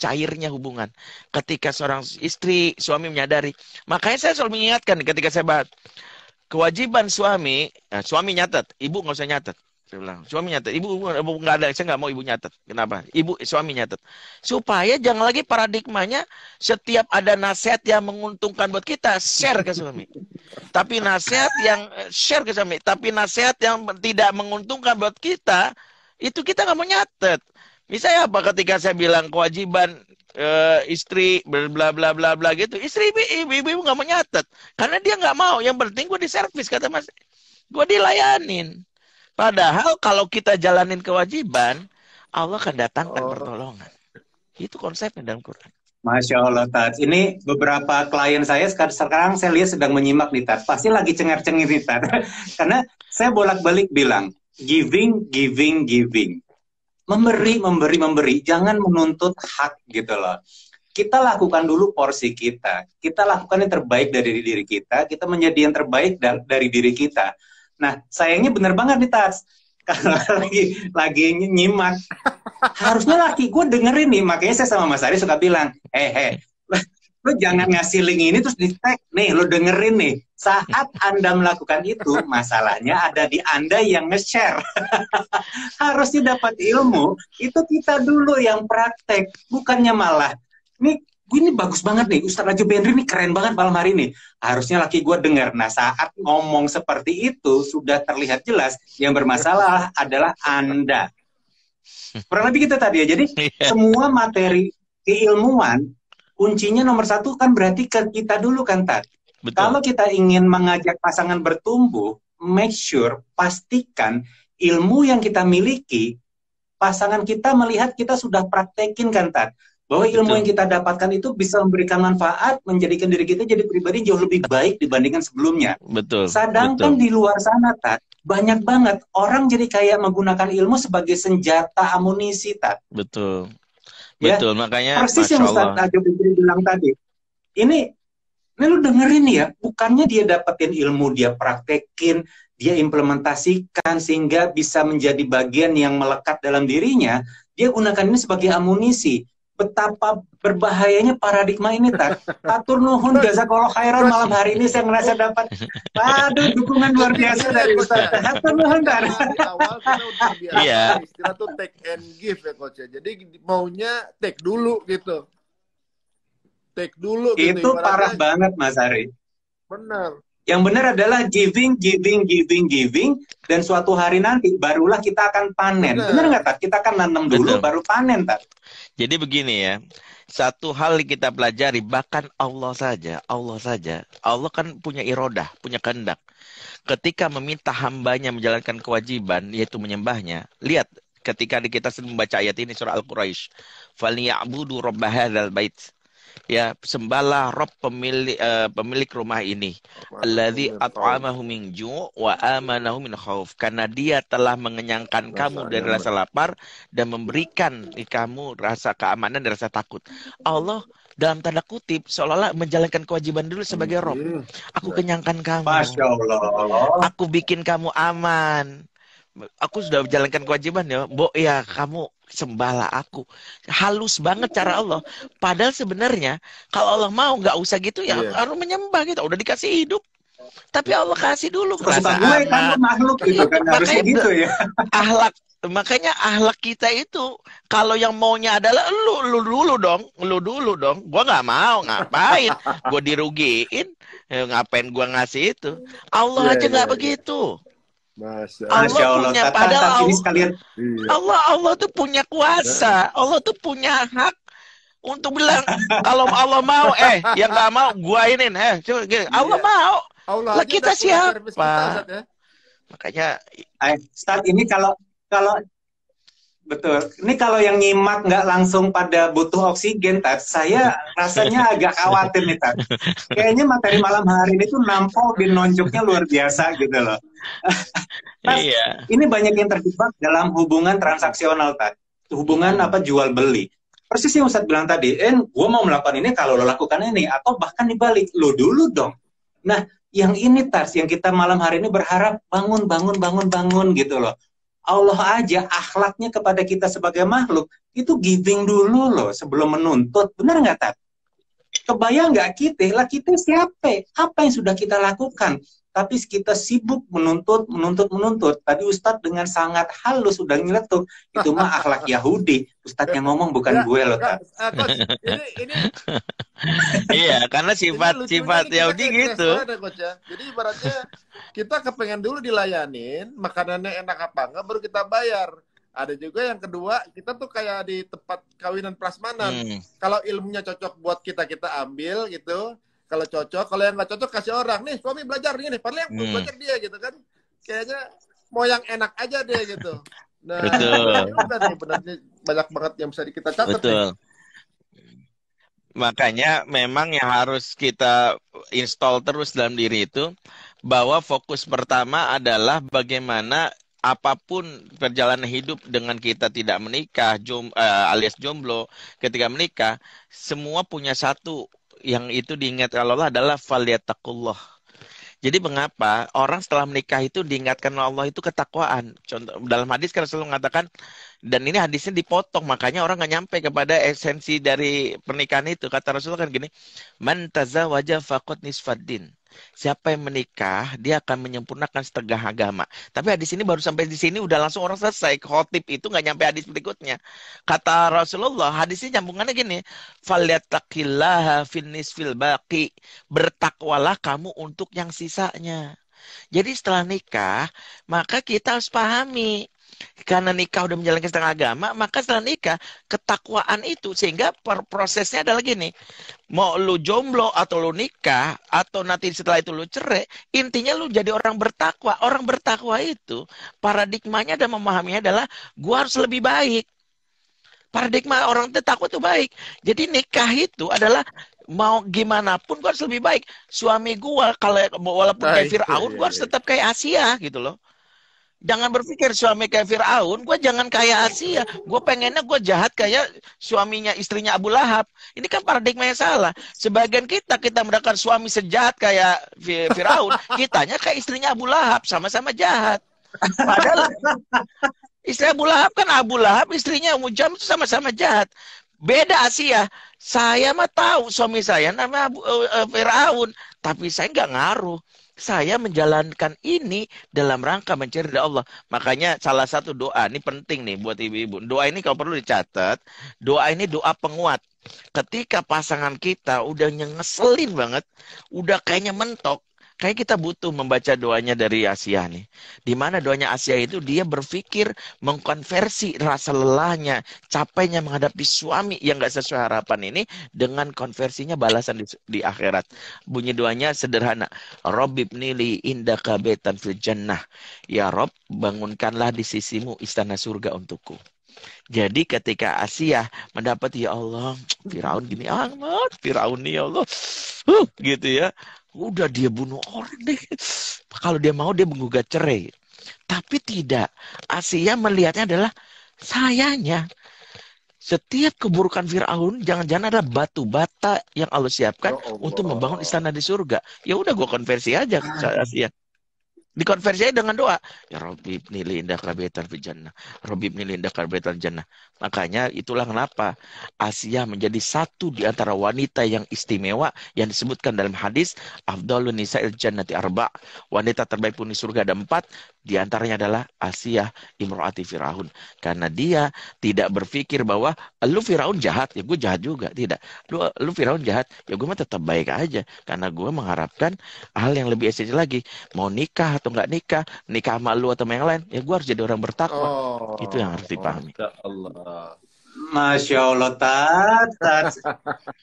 cairnya hubungan. Ketika seorang istri, suami menyadari. Makanya saya selalu mengingatkan ketika saya bahas. Kewajiban suami, nah, suami nyatet, ibu nggak usah nyatet. Saya bilang, suami nyatet. Ibu, ibu nggak ada, saya nggak mau ibu nyatet. Kenapa? Ibu, suami nyatet. Supaya jangan lagi paradigmanya setiap ada nasihat yang menguntungkan buat kita, share ke suami. Tapi nasihat yang eh, share ke suami, tapi nasihat yang tidak menguntungkan buat kita, itu kita nggak mau nyatet. Misalnya apa ketika saya bilang kewajiban uh, istri bla bla bla bla gitu, istri ibu ibu nggak mau nyatet karena dia nggak mau. Yang penting gue diservis kata mas, gue dilayanin. Padahal kalau kita jalanin kewajiban, Allah akan datangkan oh. pertolongan. Itu konsepnya dalam Quran. Masya Allah, Tad. Ini beberapa klien saya sekarang, sekarang saya lihat sedang menyimak nih, Tad. Pasti lagi cengar-cengir nih, Tad. Karena saya bolak-balik bilang, giving, giving, giving. Memberi, memberi, memberi. Jangan menuntut hak gitu loh. Kita lakukan dulu porsi kita. Kita lakukan yang terbaik dari diri kita. Kita menjadi yang terbaik dari diri kita Nah, sayangnya bener banget nih Tas. Karena lagi, lagi nyimak. Harusnya laki gue dengerin nih. Makanya saya sama Mas Ari suka bilang, eh, eh, lu jangan ngasih link ini terus di tag nih lo dengerin nih saat anda melakukan itu masalahnya ada di anda yang nge-share harusnya dapat ilmu itu kita dulu yang praktek bukannya malah nih gue ini bagus banget nih, Ustadz Raja Bendri ini keren banget malam hari ini. Harusnya laki gue dengar. Nah saat ngomong seperti itu sudah terlihat jelas yang bermasalah adalah Anda. Pernah lebih kita gitu tadi ya. Jadi iya. semua materi keilmuan kuncinya nomor satu kan berarti ke kita dulu kan Tat. Kalau kita ingin mengajak pasangan bertumbuh, make sure pastikan ilmu yang kita miliki pasangan kita melihat kita sudah praktekin kan Tat bahwa oh, ilmu Betul. Gitu. yang kita dapatkan itu bisa memberikan manfaat, menjadikan diri kita jadi pribadi jauh lebih baik dibandingkan sebelumnya. Betul. Sedangkan Betul. di luar sana, Tat, banyak banget orang jadi kayak menggunakan ilmu sebagai senjata amunisi, Tat. Betul. Ya? Betul, makanya persis yang Ustaz Tajub bilang tadi. Ini ini lu dengerin ya, bukannya dia dapetin ilmu, dia praktekin, dia implementasikan sehingga bisa menjadi bagian yang melekat dalam dirinya, dia gunakan ini sebagai amunisi betapa berbahayanya paradigma ini tak atur nuhun kalau khairan malam hari ini saya merasa dapat aduh dukungan luar biasa dari Ustaz atur nuhun tar awal kita udah iya. istilah tuh take and give ya coach ya. jadi maunya take dulu gitu take dulu gitu, itu parah banget Mas Ari benar yang benar adalah giving, giving, giving, giving, dan suatu hari nanti barulah kita akan panen. Benar nggak, Tat? Kita akan nanam dulu, Betul. baru panen, Tat. Jadi begini ya, satu hal yang kita pelajari bahkan Allah saja, Allah saja, Allah kan punya irodah, punya kehendak. Ketika meminta hambanya menjalankan kewajiban yaitu menyembahnya, lihat ketika kita sedang membaca ayat ini surah Al-Quraisy, faliyabudu rabb bait." ya sembahlah Rob pemilik uh, pemilik rumah ini alladzi iya, at'amahu min ju' wa amanahu min khauf karena dia telah mengenyangkan rasa kamu dari nyaman. rasa lapar dan memberikan kamu rasa keamanan dan rasa takut Allah dalam tanda kutip seolah-olah menjalankan kewajiban dulu sebagai Rob. Iya. Aku kenyangkan kamu. Masya Allah. Aku bikin kamu aman aku sudah menjalankan kewajiban ya, Bo, ya kamu sembahlah aku. Halus banget cara Allah. Padahal sebenarnya kalau Allah mau nggak usah gitu ya yeah. harus menyembah gitu. Udah dikasih hidup. Tapi Allah kasih dulu perasaan. Gue kan makhluk gitu kan iya, gitu makanya, gitu ya. Ahlak makanya ahlak kita itu kalau yang maunya adalah lu lu dulu dong lu dulu dong gua nggak mau ngapain gua dirugiin ya, ngapain gua ngasih itu Allah yeah, aja iya, nggak yeah, begitu yeah. Masya eh, Allah, Masya Allah punya tata, padahal tata, Allah, sekalian. Iya. Allah Allah tuh punya kuasa, eh. Allah tuh punya hak untuk bilang kalau Allah mau eh yang nggak mau gua ini eh gitu. iya. Allah mau Allah lah kita siapa ya? makanya eh, start ini kalau kalau Betul. Ini kalau yang nyimak nggak langsung pada butuh oksigen, Tat, saya rasanya agak khawatir nih, Tad. Kayaknya materi malam hari ini tuh nampol di nonjoknya luar biasa gitu loh. Mas, iya. ini banyak yang terjebak dalam hubungan transaksional, Tad. Hubungan apa jual-beli. Persis yang Ustadz bilang tadi, eh, gue mau melakukan ini kalau lo lakukan ini. Atau bahkan dibalik, lo dulu dong. Nah, yang ini, tars yang kita malam hari ini berharap bangun, bangun, bangun, bangun gitu loh Allah aja akhlaknya kepada kita sebagai makhluk itu giving dulu loh sebelum menuntut. Benar nggak tak Kebayang nggak kita? Lah kita siapa? Apa yang sudah kita lakukan? tapi kita sibuk menuntut, menuntut, menuntut. Tadi Ustadz dengan sangat halus sudah nyeletuk, itu mah akhlak Yahudi. Ustadz yang ngomong bukan gue loh, Kak. Eh, iya, karena sifat-sifat Yahudi gitu. Ya, ya. Jadi ibaratnya kita kepengen dulu dilayanin, makanannya enak apa enggak, baru kita bayar. Ada juga yang kedua, kita tuh kayak di tempat kawinan prasmanan. Hmm. Kalau ilmunya cocok buat kita, kita ambil gitu kalau cocok kalau yang nggak cocok kasih orang nih suami belajar ini nih padahal yang hmm. belajar dia gitu kan kayaknya mau yang enak aja dia gitu nah betul ya benar banyak banget yang bisa kita catat betul nih. Makanya memang yang harus kita install terus dalam diri itu bahwa fokus pertama adalah bagaimana apapun perjalanan hidup dengan kita tidak menikah jom, uh, alias jomblo ketika menikah semua punya satu yang itu diingatkan Allah adalah falyattaqullah. Jadi mengapa orang setelah menikah itu diingatkan oleh Allah itu ketakwaan? Contoh dalam hadis kan selalu mengatakan dan ini hadisnya dipotong makanya orang nggak nyampe kepada esensi dari pernikahan itu kata Rasulullah kan gini man tazawwaja faqad nisfaddin Siapa yang menikah, dia akan menyempurnakan setengah agama. Tapi hadis ini baru sampai di sini udah langsung orang selesai. Khotib itu nggak nyampe hadis berikutnya. Kata Rasulullah, hadis ini nyambungannya gini. Faliatakillaha finnis fil baqi. Bertakwalah kamu untuk yang sisanya. Jadi setelah nikah, maka kita harus pahami karena nikah udah menjalankan setengah agama, maka setelah nikah ketakwaan itu sehingga prosesnya adalah gini, mau lu jomblo atau lu nikah atau nanti setelah itu lu cerai, intinya lu jadi orang bertakwa. Orang bertakwa itu paradigmanya dan memahaminya adalah gua harus lebih baik. Paradigma orang takwa itu baik. Jadi nikah itu adalah mau gimana pun gua harus lebih baik. Suami gua, kalau walaupun nah, kayak Firaun, gue harus tetap kayak Asia gitu loh. Jangan berpikir suami kayak Fir'aun, gue jangan kayak iya. Asia. Gue pengennya gue jahat kayak suaminya istrinya Abu Lahab. Ini kan paradigma yang salah. Sebagian kita, kita mendekat suami sejahat kayak Fir'aun, kitanya kayak istrinya Abu Lahab, sama-sama jahat. Padahal istri Abu Lahab kan Abu Lahab, istrinya Mujam itu sama-sama jahat. Beda Asia. Saya mah tahu suami saya namanya Abu, uh, Fir'aun, tapi saya nggak ngaruh saya menjalankan ini dalam rangka mencari Allah. Makanya salah satu doa ini penting nih buat ibu-ibu. Doa ini kalau perlu dicatat, doa ini doa penguat. Ketika pasangan kita udah nyengeselin banget, udah kayaknya mentok, kayak kita butuh membaca doanya dari Asia nih. Di mana doanya Asia itu dia berpikir mengkonversi rasa lelahnya, capeknya menghadapi suami yang gak sesuai harapan ini dengan konversinya balasan di, di akhirat. Bunyi doanya sederhana. Robib nili indaka betan fil jannah. Ya Rob, bangunkanlah di sisimu istana surga untukku. Jadi ketika Asia mendapat ya Allah, Firaun gini amat, Firaun ya Allah, huh, gitu ya udah dia bunuh orang deh. Kalau dia mau dia menggugat cerai. Tapi tidak. Asia melihatnya adalah sayanya. Setiap keburukan Fir'aun jangan-jangan ada batu bata yang Allah siapkan oh, untuk membangun istana di surga. Ya udah gue konversi aja ke Asia dikonversi dengan doa ya Robi nilai indah kabetan jannah Robi nilai indah kabetan jannah makanya itulah kenapa Asia menjadi satu di antara wanita yang istimewa yang disebutkan dalam hadis afdalun nisa'il jannati arba wanita terbaik pun di surga ada empat di antaranya adalah Asiyah Imro'ati Fir'aun. Karena dia tidak berpikir bahwa lu Fir'aun jahat, ya gue jahat juga. Tidak. Lu, lu Fir'aun jahat, ya gue mah tetap baik aja. Karena gue mengharapkan hal yang lebih esensial lagi. Mau nikah atau nggak nikah, nikah sama lu atau sama yang lain, ya gue harus jadi orang bertakwa. Oh, Itu yang harus dipahami. Allah. Masya Allah, Tat. Tat,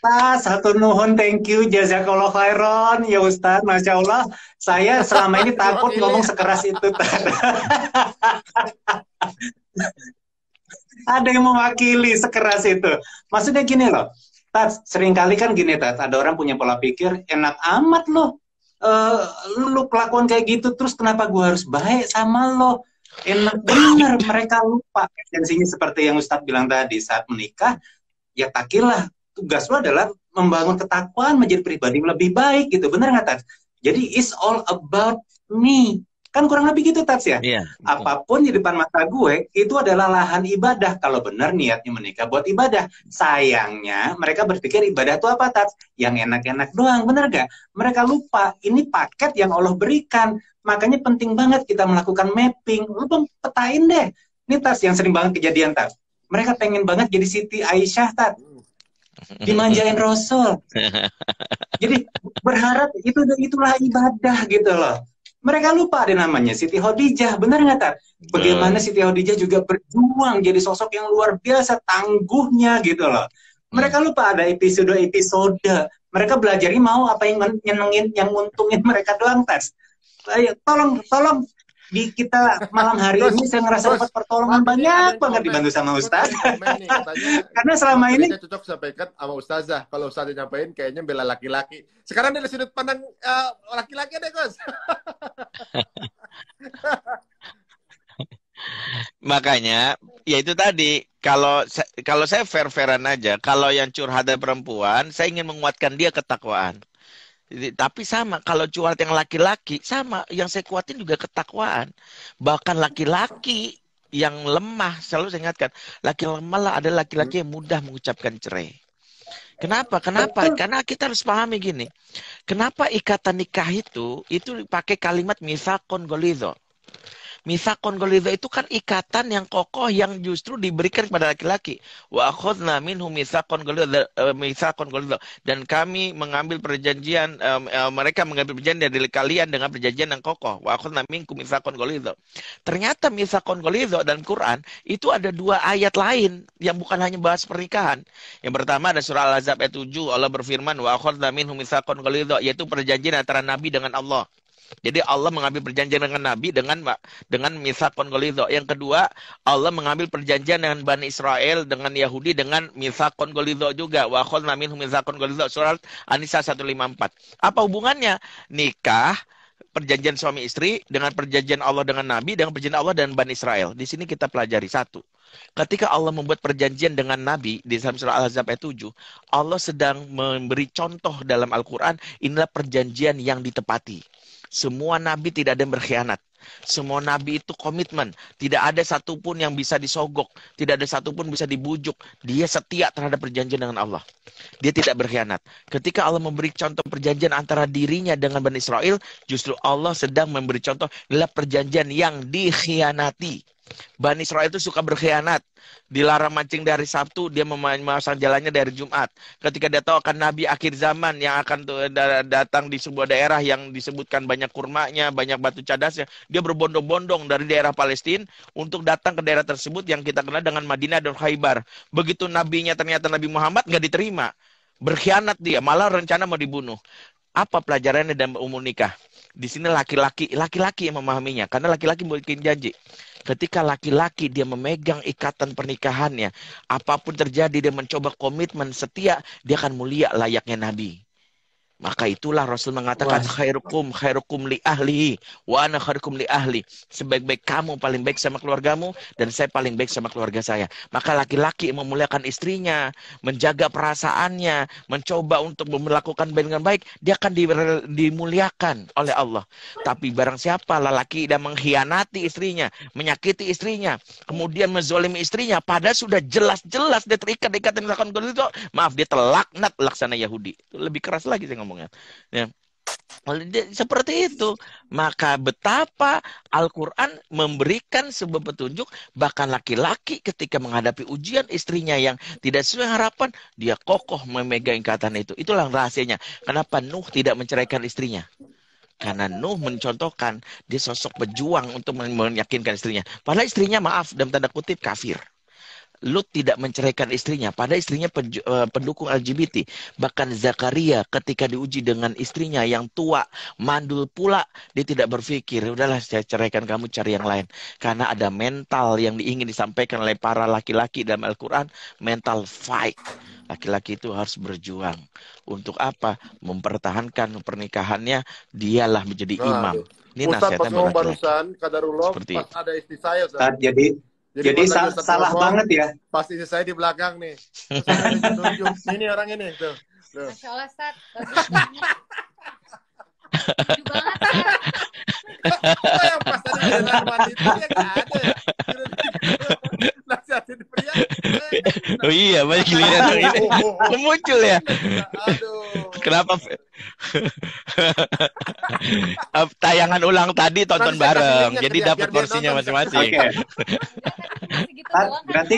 tat satu nuhun, thank you. Jazakallah khairan, ya Ustaz. Masya Allah, saya selama ini takut ngomong sekeras itu, Tad. ada yang mewakili sekeras itu. Maksudnya gini loh, Tat, seringkali kan gini, Tad. Ada orang punya pola pikir, enak amat loh. Uh, lu kelakuan kayak gitu, terus kenapa gue harus baik sama lo? enak benar mereka lupa esensinya seperti yang Ustadz bilang tadi saat menikah ya takilah tugas lo adalah membangun ketakwaan menjadi pribadi yang lebih baik gitu benar nggak jadi it's all about me Kan kurang lebih gitu Tats ya. iya, Apapun di depan mata gue itu adalah lahan ibadah kalau benar niatnya menikah buat ibadah. Sayangnya mereka berpikir ibadah itu apa Tats? Yang enak-enak doang, bener gak? Mereka lupa ini paket yang Allah berikan. Makanya penting banget kita melakukan mapping. Lu petain deh. Ini Tas yang sering banget kejadian tats Mereka pengen banget jadi Siti Aisyah tats dimanjain Rasul. Jadi berharap itu itulah ibadah gitu loh mereka lupa ada namanya Siti Hodijah, benar nggak Tat? Bagaimana Siti Hodijah juga berjuang jadi sosok yang luar biasa tangguhnya gitu loh. Hmm. Mereka lupa ada episode-episode. Mereka belajar mau apa yang nyenengin, yang untungin mereka doang, Tat. Tolong, tolong di kita malam hari ini saya ngerasa dapat pertolongan banyak banget komen, dibantu sama Ustaz. Karena selama ini cocok sampaikan sama Ustazah. Kalau Ustazah nyampain kayaknya bela laki-laki. Sekarang dari sudut pandang eh, laki-laki deh, Gus. Makanya ya itu tadi kalau kalau saya fair-fairan aja, kalau yang curhat perempuan, saya ingin menguatkan dia ketakwaan tapi sama kalau cuat yang laki-laki sama yang saya kuatin juga ketakwaan. Bahkan laki-laki yang lemah selalu saya ingatkan, laki lemah lah ada laki-laki yang mudah mengucapkan cerai. Kenapa? Kenapa? Karena kita harus pahami gini. Kenapa ikatan nikah itu itu pakai kalimat misakon golizo. Misakon golidha itu kan ikatan yang kokoh yang justru diberikan kepada laki-laki. Wa akhadna minhum misakon golidha. Eh, dan kami mengambil perjanjian, mereka mengambil perjanjian dari kalian dengan perjanjian yang kokoh. Wa akhadna minkum misakon golidha. Ternyata misakon golidha dan Quran itu ada dua ayat lain yang bukan hanya bahas pernikahan. Yang pertama ada surah Al-Azab ayat 7 Allah berfirman wa akhadna minhum misakon golidha. yaitu perjanjian antara Nabi dengan Allah. Jadi Allah mengambil perjanjian dengan Nabi dengan dengan misa Yang kedua, Allah mengambil perjanjian dengan Bani Israel, dengan Yahudi, dengan misa kongolido juga. Wa namin misa kongolido Surat Anisa 154. Apa hubungannya? Nikah, perjanjian suami istri dengan perjanjian Allah dengan Nabi dengan perjanjian Allah dan Bani Israel. Di sini kita pelajari satu. Ketika Allah membuat perjanjian dengan Nabi di dalam surah Al-Ahzab ayat 7, Allah sedang memberi contoh dalam Al-Qur'an inilah perjanjian yang ditepati. Semua nabi tidak ada yang berkhianat. Semua nabi itu komitmen. Tidak ada satupun yang bisa disogok. Tidak ada satupun bisa dibujuk. Dia setia terhadap perjanjian dengan Allah. Dia tidak berkhianat. Ketika Allah memberi contoh perjanjian antara dirinya dengan Bani Israel, justru Allah sedang memberi contoh adalah perjanjian yang dikhianati. Bani Israel itu suka berkhianat. Dilarang mancing dari Sabtu, dia memasang jalannya dari Jumat. Ketika dia tahu akan Nabi akhir zaman yang akan datang di sebuah daerah yang disebutkan banyak kurmanya, banyak batu cadasnya, dia berbondong-bondong dari daerah Palestina untuk datang ke daerah tersebut yang kita kenal dengan Madinah dan Khaybar. Begitu nabinya ternyata Nabi Muhammad nggak diterima. Berkhianat dia, malah rencana mau dibunuh. Apa pelajarannya dalam umur nikah? Di sini laki-laki, laki-laki yang memahaminya karena laki-laki membuat janji. Ketika laki-laki dia memegang ikatan pernikahannya, apapun terjadi dia mencoba komitmen setia, dia akan mulia layaknya nabi. Maka itulah Rasul mengatakan Wah. khairukum khairukum li ahli wa ana khairukum li ahli. Sebaik-baik kamu paling baik sama keluargamu dan saya paling baik sama keluarga saya. Maka laki-laki memuliakan istrinya, menjaga perasaannya, mencoba untuk melakukan dengan baik, dia akan dimuliakan oleh Allah. Tapi barang siapa lelaki dan mengkhianati istrinya, menyakiti istrinya, kemudian menzolimi istrinya pada sudah jelas-jelas dia terikat dengan ikatan melakukan itu, maaf dia telaknat laksana Yahudi. lebih keras lagi saya ngomongnya. Ya. Seperti itu. Maka betapa Al-Quran memberikan sebuah petunjuk. Bahkan laki-laki ketika menghadapi ujian istrinya yang tidak sesuai harapan. Dia kokoh memegang ikatan itu. Itulah rahasianya. Kenapa Nuh tidak menceraikan istrinya? Karena Nuh mencontohkan dia sosok pejuang untuk meyakinkan istrinya. Padahal istrinya maaf dalam tanda kutip kafir. Lut tidak menceraikan istrinya. Pada istrinya eh, pendukung LGBT. Bahkan Zakaria ketika diuji dengan istrinya yang tua, mandul pula, dia tidak berpikir, udahlah saya ceraikan kamu cari yang lain. Karena ada mental yang ingin disampaikan oleh para laki-laki dalam Al-Quran, mental fight. Laki-laki itu harus berjuang. Untuk apa? Mempertahankan pernikahannya, dialah menjadi nah, imam. Ini Ustaz, nasihatnya pas ngomong barusan, Kadarullah, pas ada istri saya. Ustaz, jadi jadi, Jadi sal salah ngomong, banget ya. Pasti saya di belakang nih. Tunjuk ini orang ini tuh. tuh. Masya Allah, Sat. banget, Sat. yang pas tadi itu, dia ya ada nasihatin pria. Oh iya, banyak giliran hari ini. Oh, oh, oh. Muncul ya. Aduh. Kenapa? Tayangan ulang tadi tonton bareng. Jadi ya, dapat porsinya masing-masing. Oke. Ah, berarti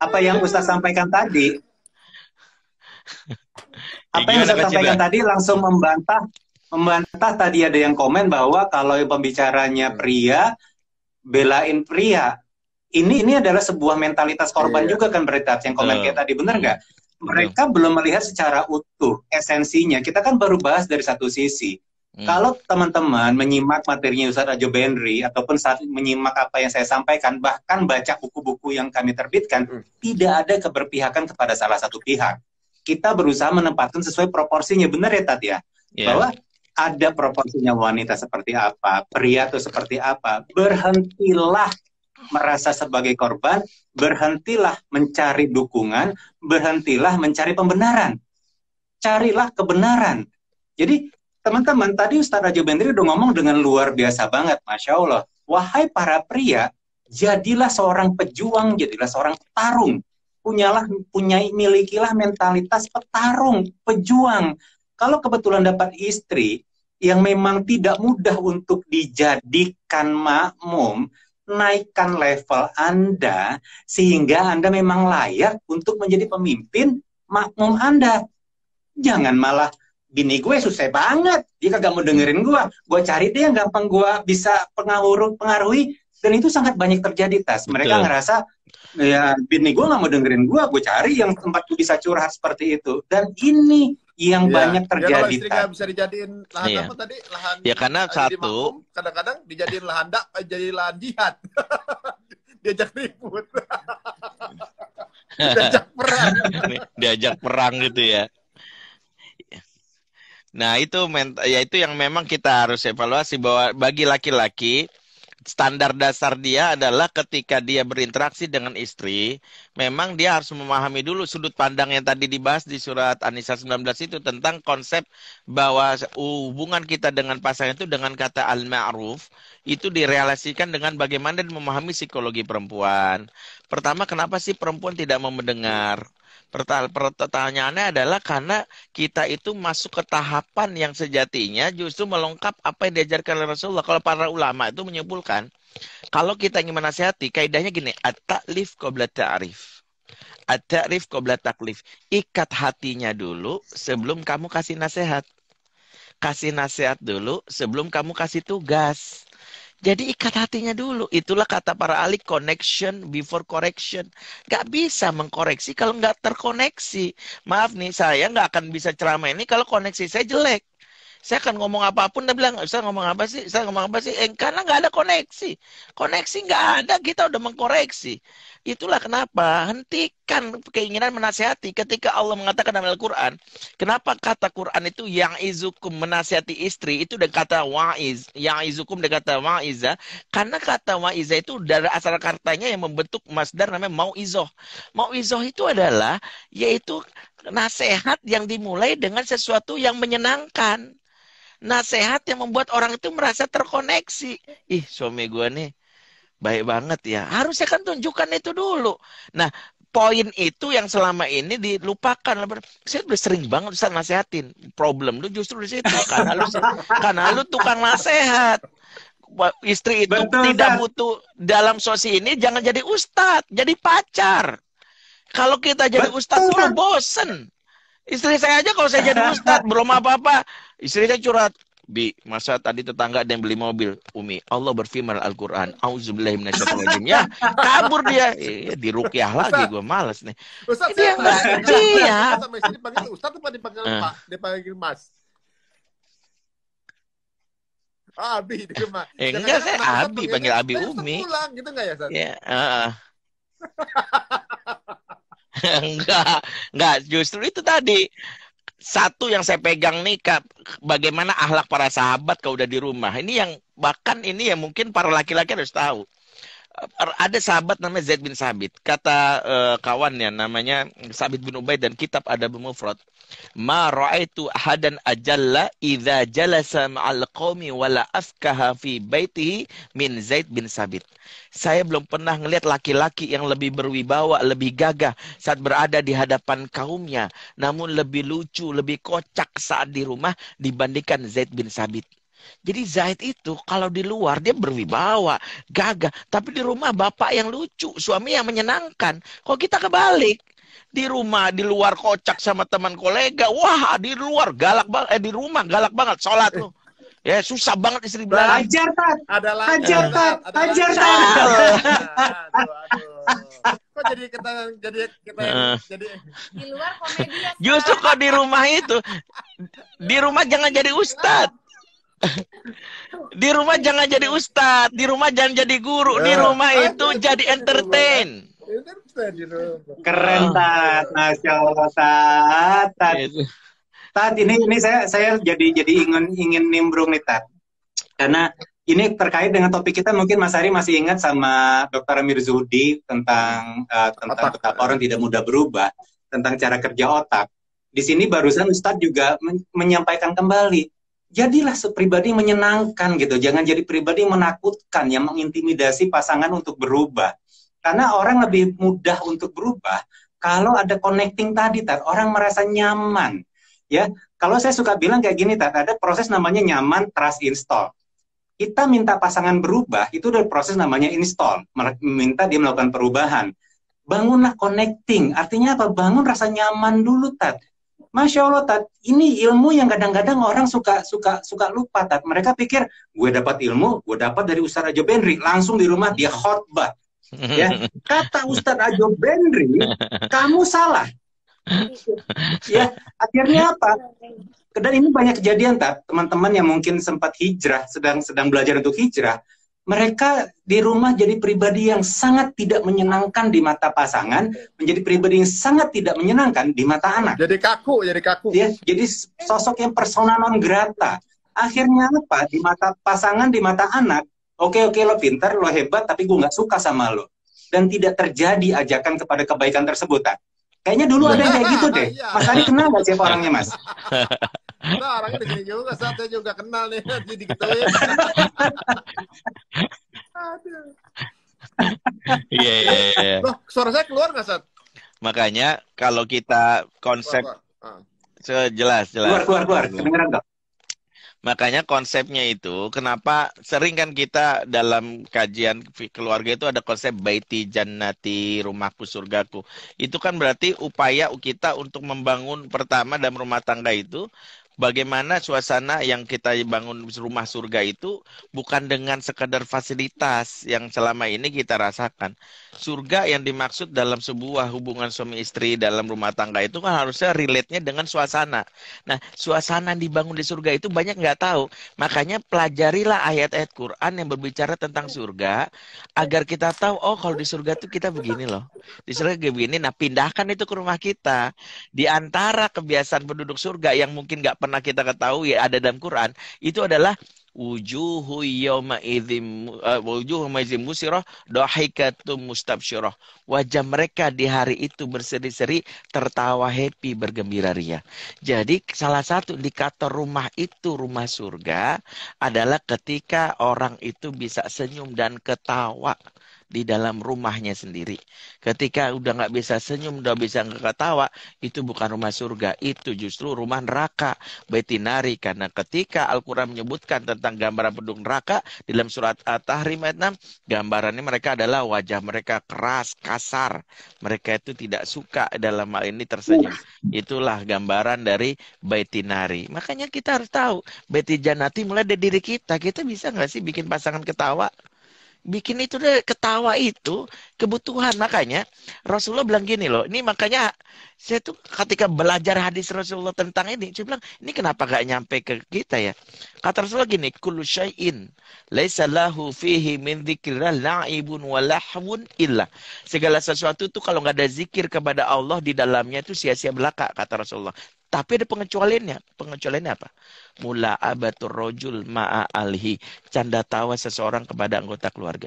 apa yang Ustaz sampaikan tadi ya apa yang Ustaz sampaikan tadi langsung membantah membantah tadi ada yang komen bahwa kalau pembicaranya pria belain pria ini ini adalah sebuah mentalitas korban yeah. juga kan berita yang komen uh. kayak tadi benar hmm. nggak mereka yeah. belum melihat secara utuh esensinya kita kan baru bahas dari satu sisi hmm. Kalau teman-teman menyimak materinya Ustadz Ajo Benri ataupun saat menyimak apa yang saya sampaikan, bahkan baca buku-buku yang kami terbitkan, mm. tidak ada keberpihakan kepada salah satu pihak. Kita berusaha menempatkan sesuai proporsinya, benar ya Tat ya? Yeah. Bahwa ada proporsinya wanita seperti apa, pria itu seperti apa. Berhentilah merasa sebagai korban, berhentilah mencari dukungan, berhentilah mencari pembenaran. Carilah kebenaran. Jadi teman-teman, tadi Ustaz Raja Bendri udah ngomong dengan luar biasa banget, Masya Allah. Wahai para pria, jadilah seorang pejuang, jadilah seorang petarung. Punyalah, punyai, milikilah mentalitas petarung, pejuang. Kalau kebetulan dapat istri yang memang tidak mudah untuk dijadikan makmum, naikkan level Anda sehingga Anda memang layak untuk menjadi pemimpin makmum Anda. Jangan malah bini gue susah banget, dia kagak mau dengerin gue. Gue cari dia yang gampang gue bisa pengaruh pengaruhi dan itu sangat banyak terjadi tas. Mereka ngerasa ya bini gue nggak mau dengerin gue, gue cari yang tempat bisa curhat seperti itu. Dan ini yang ya. banyak terjadi. Ya, kalau bisa dijadiin lahan iya. apa tadi? Lahan Ya karena satu kadang-kadang dijadiin lahan dak eh, jadi lahan jihad. Diajak ribut. Diajak perang. Diajak perang gitu ya. Nah, itu ya itu yang memang kita harus evaluasi bahwa bagi laki-laki standar dasar dia adalah ketika dia berinteraksi dengan istri, memang dia harus memahami dulu sudut pandang yang tadi dibahas di surat Anisa 19 itu tentang konsep bahwa hubungan kita dengan pasangan itu dengan kata al-ma'ruf itu direalisasikan dengan bagaimana memahami psikologi perempuan. Pertama, kenapa sih perempuan tidak mau mendengar? Pertanyaannya adalah karena kita itu masuk ke tahapan yang sejatinya justru melengkap apa yang diajarkan oleh Rasulullah. Kalau para ulama itu menyimpulkan, kalau kita ingin menasihati, kaidahnya gini, at-ta'lif qabla ta'rif. At-ta'rif qabla taklif. Ikat hatinya dulu sebelum kamu kasih nasihat. Kasih nasihat dulu sebelum kamu kasih tugas. Jadi ikat hatinya dulu. Itulah kata para ahli connection before correction. Gak bisa mengkoreksi kalau nggak terkoneksi. Maaf nih, saya nggak akan bisa ceramah ini kalau koneksi saya jelek. Saya akan ngomong apapun, dia bilang, saya ngomong apa sih? Saya ngomong apa sih? Eh, karena nggak ada koneksi. Koneksi nggak ada, kita udah mengkoreksi. Itulah kenapa hentikan keinginan menasihati ketika Allah mengatakan dalam Al-Qur'an, kenapa kata Quran itu yang izukum menasihati istri itu dengan kata waiz, yang izukum dengan kata waiza, karena kata waiza itu dari asal katanya yang membentuk masdar namanya mau izoh. Mau izoh itu adalah yaitu nasihat yang dimulai dengan sesuatu yang menyenangkan Nasihat yang membuat orang itu merasa terkoneksi. Ih, suami gue nih Baik banget ya. Harusnya kan tunjukkan itu dulu. Nah, poin itu yang selama ini dilupakan. Saya udah sering banget Ustaz nasehatin. Problem lu justru di situ. Karena lu, karena lu tukang nasehat. Istri itu Betul, tidak kan? butuh dalam sosi ini jangan jadi ustad, jadi pacar. Kalau kita jadi ustad dulu bosen. Istri saya aja kalau saya jadi ustad belum apa-apa, istri saya curhat, Bi, masa tadi tetangga ada yang beli mobil, Umi. Allah berfirman Al-Qur'an, auzubillahi Ya, kabur dia. Eh, dirukyah lagi gue males nih. Ustaz, dia enggak ngerti ya. Ustaz dipanggil Ustaz apa dipanggil eh. Pak? Dipanggil Mas. Abi di rumah. Eh, enggak saya Abi panggil Abi Umi. Pulang gitu enggak ya, Ustaz? Ya, enggak, enggak, justru itu tadi satu yang saya pegang nih kak, bagaimana ahlak para sahabat kalau udah di rumah. Ini yang bahkan ini ya mungkin para laki-laki harus tahu ada sahabat namanya Zaid bin Sabit. Kata uh, kawannya namanya Sabit bin Ubaid dan kitab ada Mufrad. Ma ra'aitu ahadan ajalla idza jalasa ma'al qaumi wala afkaha fi baitihi min Zaid bin Sabit. Saya belum pernah melihat laki-laki yang lebih berwibawa, lebih gagah saat berada di hadapan kaumnya, namun lebih lucu, lebih kocak saat di rumah dibandingkan Zaid bin Sabit. Jadi Zaid itu kalau di luar dia berwibawa, gagah, tapi di rumah bapak yang lucu, suami yang menyenangkan. Kok kita kebalik? Di rumah, di luar kocak sama teman kolega. Wah, di luar galak banget, eh di rumah galak banget sholat lu. Ya susah banget istri belajar. Ajar tat. Ada ajar tat. tat. Kok jadi kita jadi kita eh. jadi di luar komedi. Ya, Justru kok di rumah itu di rumah jangan jadi ustad di rumah jangan jadi ustadz, di rumah jangan jadi guru, di ya. rumah itu jadi entertain. Keren ah. tat, masya Allah tat. Tat, gitu. ini ini saya saya jadi jadi ingin ingin nimbrung nih tat, karena ini terkait dengan topik kita mungkin Mas Ari masih ingat sama Dokter Amir Zudi tentang uh, tentang otak. betapa orang tidak mudah berubah, tentang cara kerja otak. Di sini barusan Ustadz juga menyampaikan kembali jadilah pribadi menyenangkan gitu. Jangan jadi pribadi menakutkan yang mengintimidasi pasangan untuk berubah. Karena orang lebih mudah untuk berubah kalau ada connecting tadi, tar. orang merasa nyaman. Ya, kalau saya suka bilang kayak gini, tar, ada proses namanya nyaman trust install. Kita minta pasangan berubah, itu udah proses namanya install, minta dia melakukan perubahan. Bangunlah connecting, artinya apa? Bangun rasa nyaman dulu, tar Masya Allah, Tat, ini ilmu yang kadang-kadang orang suka suka suka lupa, Tat. Mereka pikir, gue dapat ilmu, gue dapat dari Ustadz Ajo Benri. Langsung di rumah dia khotbah. Ya. Kata Ustadz Ajo Benri, kamu salah. Ya, akhirnya apa? Dan ini banyak kejadian, Teman-teman yang mungkin sempat hijrah, sedang sedang belajar untuk hijrah, mereka di rumah jadi pribadi yang sangat tidak menyenangkan di mata pasangan, menjadi pribadi yang sangat tidak menyenangkan di mata anak. Jadi kaku, jadi kaku. Ya, jadi sosok yang persona non grata. Akhirnya apa? Di mata pasangan, di mata anak, oke okay, oke okay, lo pintar, lo hebat, tapi gue nggak suka sama lo. Dan tidak terjadi ajakan kepada kebaikan tersebut. Kan? Kayaknya dulu ada yang kayak gitu iya, deh. Iya. Mas Ari kenal nggak siapa orangnya Mas? Nah, orangnya udah gini juga, saya juga kenal nih, jadi digituin. Iya, iya, iya. Loh, suara saya keluar gak, Sat? Makanya kalau kita konsep... Ah. sejelas Jelas, jelas. Keluar, keluar, keluar. Kedengeran gak? Makanya konsepnya itu kenapa sering kan kita dalam kajian keluarga itu ada konsep baiti jannati rumahku surgaku. Itu kan berarti upaya kita untuk membangun pertama dalam rumah tangga itu bagaimana suasana yang kita bangun rumah surga itu bukan dengan sekadar fasilitas yang selama ini kita rasakan. Surga yang dimaksud dalam sebuah hubungan suami istri dalam rumah tangga itu kan harusnya relate-nya dengan suasana. Nah, suasana yang dibangun di surga itu banyak nggak tahu. Makanya pelajarilah ayat-ayat Quran yang berbicara tentang surga agar kita tahu oh kalau di surga tuh kita begini loh. Di surga kayak begini, nah pindahkan itu ke rumah kita. Di antara kebiasaan penduduk surga yang mungkin nggak pernah pernah kita ketahui ya, ada dalam Quran itu adalah wujuhu yawma idzim uh, wujuhu maizim musirah dahikatum mustabsyirah wajah mereka di hari itu berseri-seri tertawa happy bergembira ria jadi salah satu indikator rumah itu rumah surga adalah ketika orang itu bisa senyum dan ketawa di dalam rumahnya sendiri. Ketika udah nggak bisa senyum, udah bisa nggak ketawa, itu bukan rumah surga, itu justru rumah neraka. Betinari karena ketika Al-Qur'an menyebutkan tentang gambaran penduduk neraka dalam surat At-Tahrim ayat 6, gambarannya mereka adalah wajah mereka keras, kasar. Mereka itu tidak suka dalam hal ini tersenyum. Itulah gambaran dari betinari. Makanya kita harus tahu beti janati mulai dari diri kita. Kita bisa nggak sih bikin pasangan ketawa? bikin itu deh ketawa itu kebutuhan makanya Rasulullah bilang gini loh ini makanya saya tuh ketika belajar hadis Rasulullah tentang ini saya bilang ini kenapa gak nyampe ke kita ya kata Rasulullah gini kullu syai'in laisa lahu fihi min dzikrillah la'ibun wa lahwun illa segala sesuatu tuh kalau nggak ada zikir kepada Allah di dalamnya itu sia-sia belaka kata Rasulullah tapi ada pengecualiannya. Pengecualiannya apa? Mula abatur rojul ma'a alhi. Canda tawa seseorang kepada anggota keluarga.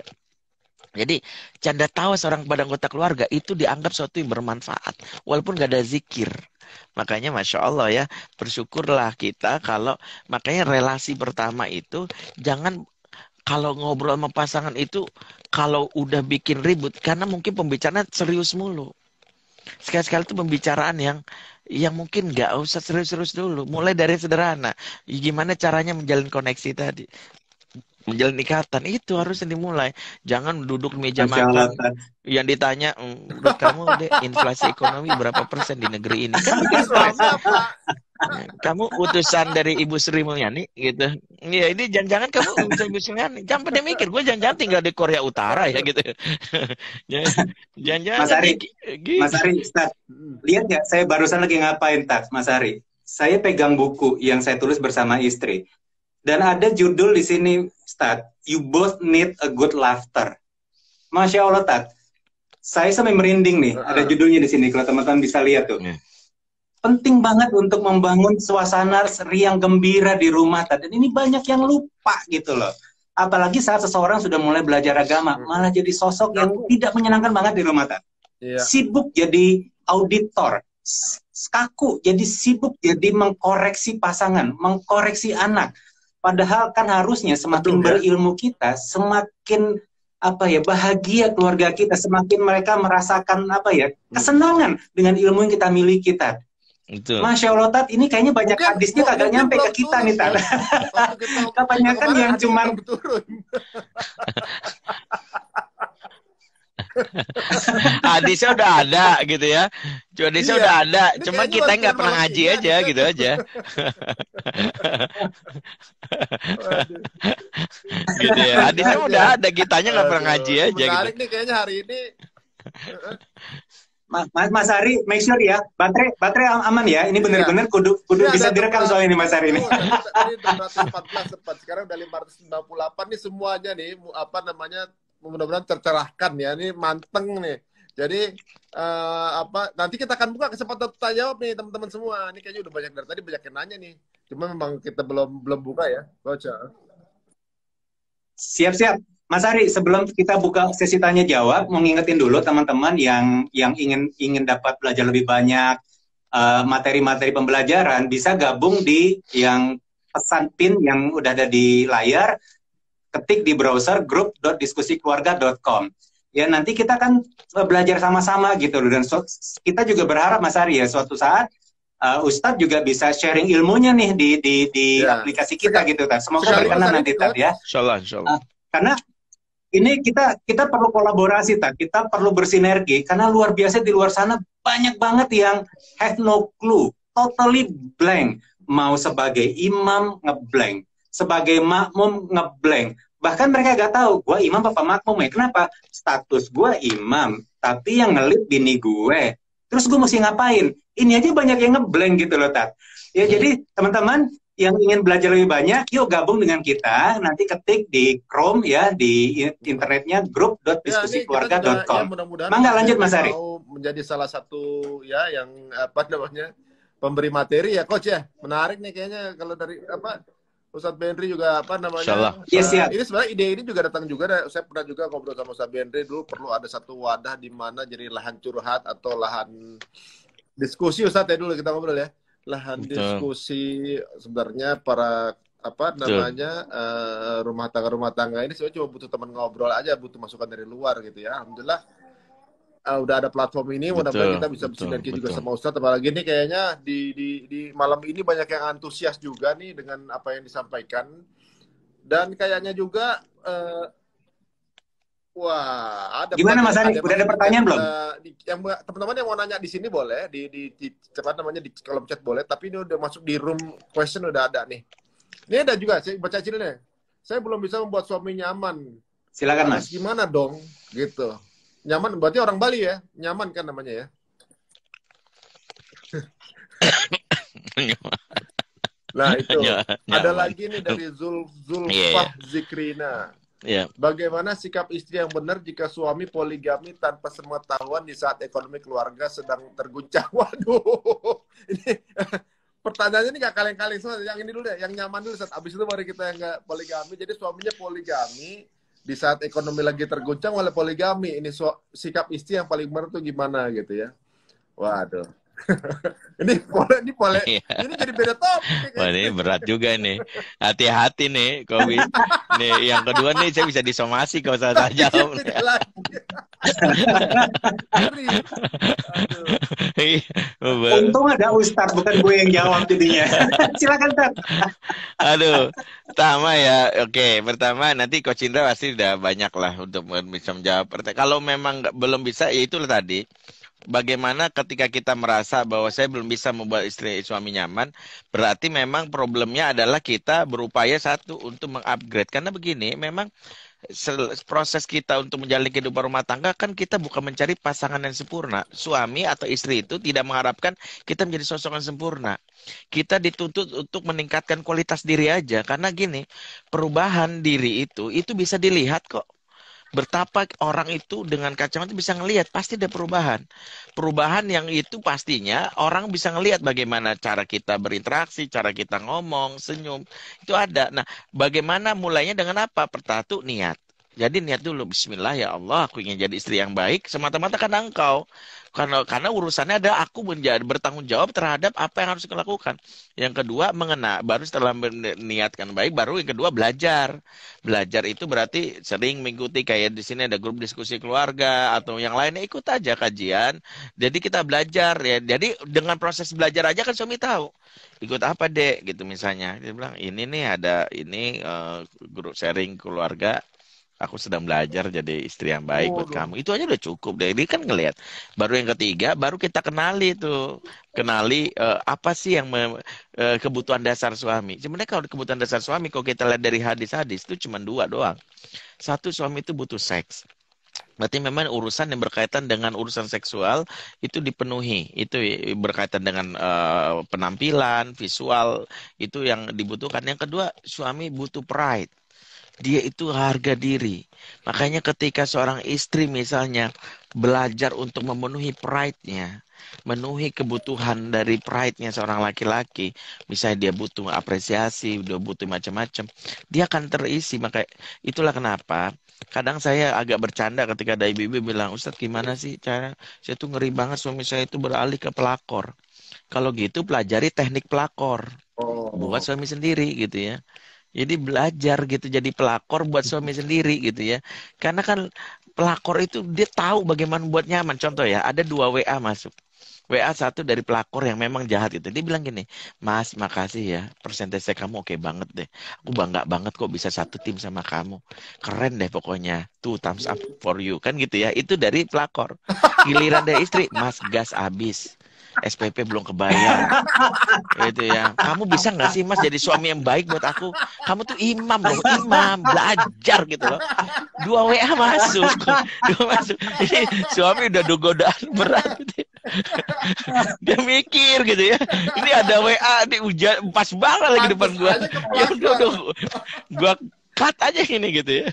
Jadi canda tawa seorang kepada anggota keluarga itu dianggap sesuatu yang bermanfaat. Walaupun gak ada zikir. Makanya Masya Allah ya, bersyukurlah kita kalau makanya relasi pertama itu jangan kalau ngobrol sama pasangan itu kalau udah bikin ribut karena mungkin pembicaraan serius mulu sekali-sekali itu pembicaraan yang yang mungkin nggak usah serius-serius dulu. Mulai dari sederhana. Gimana caranya menjalin koneksi tadi menjalin ikatan itu harus dimulai jangan duduk meja makan yang ditanya mm, menurut kamu deh inflasi ekonomi berapa persen di negeri ini kan iya, gitu. kamu utusan dari Ibu Sri Mulyani gitu ya ini jangan-jangan kamu utusan Ibu Sri Mulyani jangan pada mikir gue jangan-jangan tinggal di Korea Utara ya gitu jangan-jangan Mas Ari gitu. Mas Ari start. lihat ya saya barusan lagi ngapain tak Mas Ari saya pegang buku yang saya tulis bersama istri dan ada judul di sini, Stat, You Both Need a Good Laughter. Masya Allah, Tat. Saya sampai merinding nih, uh ada judulnya di sini, kalau teman-teman bisa lihat tuh. Yeah. Penting banget untuk membangun suasana riang gembira di rumah, Tat. Dan ini banyak yang lupa gitu loh. Apalagi saat seseorang sudah mulai belajar agama, hmm. malah jadi sosok yang tidak menyenangkan banget di rumah, Tat. Yeah. Sibuk jadi auditor, kaku jadi sibuk jadi mengkoreksi pasangan mengkoreksi anak Padahal kan harusnya semakin Betul, ya? berilmu kita, semakin apa ya bahagia keluarga kita, semakin mereka merasakan apa ya hmm. kesenangan dengan ilmu yang kita miliki kita. Betul. Masya Allah Tad, ini kayaknya banyak mungkin, hadisnya kagak nyampe ke kita nih Tad. Ya. Kebanyakan yang cuman hadisnya udah ada gitu ya. Cuma hadisnya iya. udah ada, cuma kita nggak pernah ngaji aja gitu aja. gitu ya. Hadisnya udah ada, kitanya nggak pernah ngaji aja Menarik gitu. nih kayaknya hari ini. Mas, Mas Ari, make sure ya, baterai baterai aman ya. Ini benar-benar iya. kudu kudu ini iya, bisa direkam soal ini Mas Ari ini. Ini 214 sempat, sekarang udah 598 nih semuanya nih apa namanya mudah-mudahan tercerahkan ya. Ini manteng nih. Jadi uh, apa nanti kita akan buka kesempatan tanya jawab nih teman-teman semua. Ini kayaknya udah banyak dari tadi banyak yang nanya nih. Cuma memang kita belum belum buka ya, Baca. Siap-siap. Mas Ari, sebelum kita buka sesi tanya jawab, mau ngingetin dulu teman-teman yang yang ingin ingin dapat belajar lebih banyak eh, materi-materi uh, materi -materi pembelajaran bisa gabung di yang pesan pin yang udah ada di layar ketik di browser group.diskusikeluarga.com. ya nanti kita kan belajar sama-sama gitu loh dan kita juga berharap Mas Ari ya suatu saat uh, Ustadz juga bisa sharing ilmunya nih di di, di ya. aplikasi kita gitu kan Semoga berkenan nanti tadi ya. ya. Insyaallah insyaallah. Uh, karena ini kita kita perlu kolaborasi tar. Kita perlu bersinergi karena luar biasa di luar sana banyak banget yang have no clue, totally blank mau sebagai imam ngeblank sebagai makmum ngeblank. Bahkan mereka gak tahu gue imam apa makmum ya. Kenapa? Status gue imam, tapi yang ngelit bini gue. Terus gue mesti ngapain? Ini aja banyak yang ngeblank gitu loh, Tat. Ya, hmm. jadi teman-teman yang ingin belajar lebih banyak, yuk gabung dengan kita. Nanti ketik di Chrome ya di internetnya diskusi Ya, ya Mangga lanjut Mas Ari. Menjadi salah satu ya yang apa namanya pemberi materi ya coach ya. Menarik nih kayaknya kalau dari apa Ustadz Benri juga apa namanya? Insyaallah. Yes, ya. Iya, ini sebenarnya ide ini juga datang juga saya pernah juga ngobrol sama Ustadz Benri dulu perlu ada satu wadah di mana jadi lahan curhat atau lahan diskusi Ustadz ya dulu kita ngobrol ya. Lahan Betul. diskusi sebenarnya para apa namanya uh, rumah tangga rumah tangga ini sebenarnya cuma butuh teman ngobrol aja butuh masukan dari luar gitu ya alhamdulillah uh, udah ada platform ini mudah-mudahan kita bisa bersinergi juga sama Ustadz apalagi ini kayaknya di, di di malam ini banyak yang antusias juga nih dengan apa yang disampaikan dan kayaknya juga uh, Wah, ada gimana Mas Ani Udah ada pertanyaan belum? Eh, di, yang teman-teman yang mau nanya di sini boleh di di, di apa namanya di kolom chat boleh, tapi ini udah masuk di room question udah ada nih. Ini ada juga, saya baca sini nih. Saya belum bisa membuat suami nyaman. Silakan Mas. gimana dong? Gitu. Nyaman berarti orang Bali ya? Nyaman kan namanya ya? nah itu ya, ada lagi nih dari Zul Zulfah iya, iya. yeah, yeah. Zikrina. Yeah. Bagaimana sikap istri yang benar jika suami poligami tanpa sepengetahuan di saat ekonomi keluarga sedang terguncang? Waduh, ini pertanyaannya ini gak kaleng-kaleng semua. Yang ini dulu deh, yang nyaman dulu. Saat abis itu mari kita yang gak poligami. Jadi suaminya poligami, di saat ekonomi lagi terguncang, oleh poligami ini so, sikap istri yang paling benar tuh gimana gitu ya waduh ini boleh, ini boleh. Iya. ini jadi beda topik. Wah, ini berat juga nih. Hati-hati nih, Kobi. nih, yang kedua nih saya bisa disomasi kalau salah salah jawab. Iya, Untung ada Ustad, bukan gue yang jawab jadinya. Silakan Tad. Aduh, pertama ya, oke. Pertama nanti Coach Indra pasti udah banyak lah untuk bisa menjawab. Kalau memang belum bisa, ya itulah tadi bagaimana ketika kita merasa bahwa saya belum bisa membuat istri suami nyaman, berarti memang problemnya adalah kita berupaya satu untuk mengupgrade. Karena begini, memang proses kita untuk menjalani kehidupan rumah tangga kan kita bukan mencari pasangan yang sempurna. Suami atau istri itu tidak mengharapkan kita menjadi sosok yang sempurna. Kita dituntut untuk meningkatkan kualitas diri aja karena gini, perubahan diri itu itu bisa dilihat kok bertapa orang itu dengan kacamata bisa ngelihat pasti ada perubahan. Perubahan yang itu pastinya orang bisa ngelihat bagaimana cara kita berinteraksi, cara kita ngomong, senyum. Itu ada. Nah, bagaimana mulainya dengan apa? Pertatu niat. Jadi niat dulu Bismillah ya Allah, aku ingin jadi istri yang baik semata-mata karena engkau. Karena karena urusannya ada aku menjadi bertanggung jawab terhadap apa yang harus dilakukan. Yang kedua mengena, baru setelah meniatkan baik, baru yang kedua belajar. Belajar itu berarti sering mengikuti kayak di sini ada grup diskusi keluarga atau yang lainnya ikut aja kajian. Jadi kita belajar ya. Jadi dengan proses belajar aja kan suami tahu ikut apa dek gitu misalnya dia bilang ini nih ada ini uh, grup sharing keluarga aku sedang belajar jadi istri yang baik buat kamu. Itu aja udah cukup deh. Ini kan ngelihat. Baru yang ketiga, baru kita kenali itu. kenali uh, apa sih yang me, uh, kebutuhan dasar suami. Sebenarnya kalau kebutuhan dasar suami, kalau kita lihat dari hadis-hadis itu cuma dua doang. Satu suami itu butuh seks. Berarti memang urusan yang berkaitan dengan urusan seksual itu dipenuhi. Itu berkaitan dengan uh, penampilan, visual, itu yang dibutuhkan. Yang kedua, suami butuh pride dia itu harga diri. Makanya ketika seorang istri misalnya belajar untuk memenuhi pride-nya, memenuhi kebutuhan dari pride-nya seorang laki-laki, misalnya dia butuh apresiasi, dia butuh macam-macam, dia akan terisi. Maka itulah kenapa kadang saya agak bercanda ketika ada ibu-ibu bilang, Ustadz gimana sih cara saya tuh ngeri banget suami saya itu beralih ke pelakor. Kalau gitu pelajari teknik pelakor. Oh. Buat suami sendiri gitu ya. Jadi belajar gitu jadi pelakor buat suami sendiri gitu ya. Karena kan pelakor itu dia tahu bagaimana buat nyaman. Contoh ya, ada dua WA masuk. WA satu dari pelakor yang memang jahat itu. Dia bilang gini, Mas makasih ya, persentase kamu oke okay banget deh. Aku bangga banget kok bisa satu tim sama kamu. Keren deh pokoknya. Two thumbs up for you. Kan gitu ya. Itu dari pelakor. Giliran dari istri, Mas gas abis. SPP belum kebayar, gitu ya. Kamu bisa nggak sih Mas jadi suami yang baik buat aku? Kamu tuh imam loh, imam, belajar gitu loh. Dua WA masuk. Dua masuk. Ini suami udah do godaan berat gitu. Ya. Dia mikir gitu ya. Ini ada WA di hujan pas banget lagi depan gua. Ya udah udah gua cut aja ini gitu ya.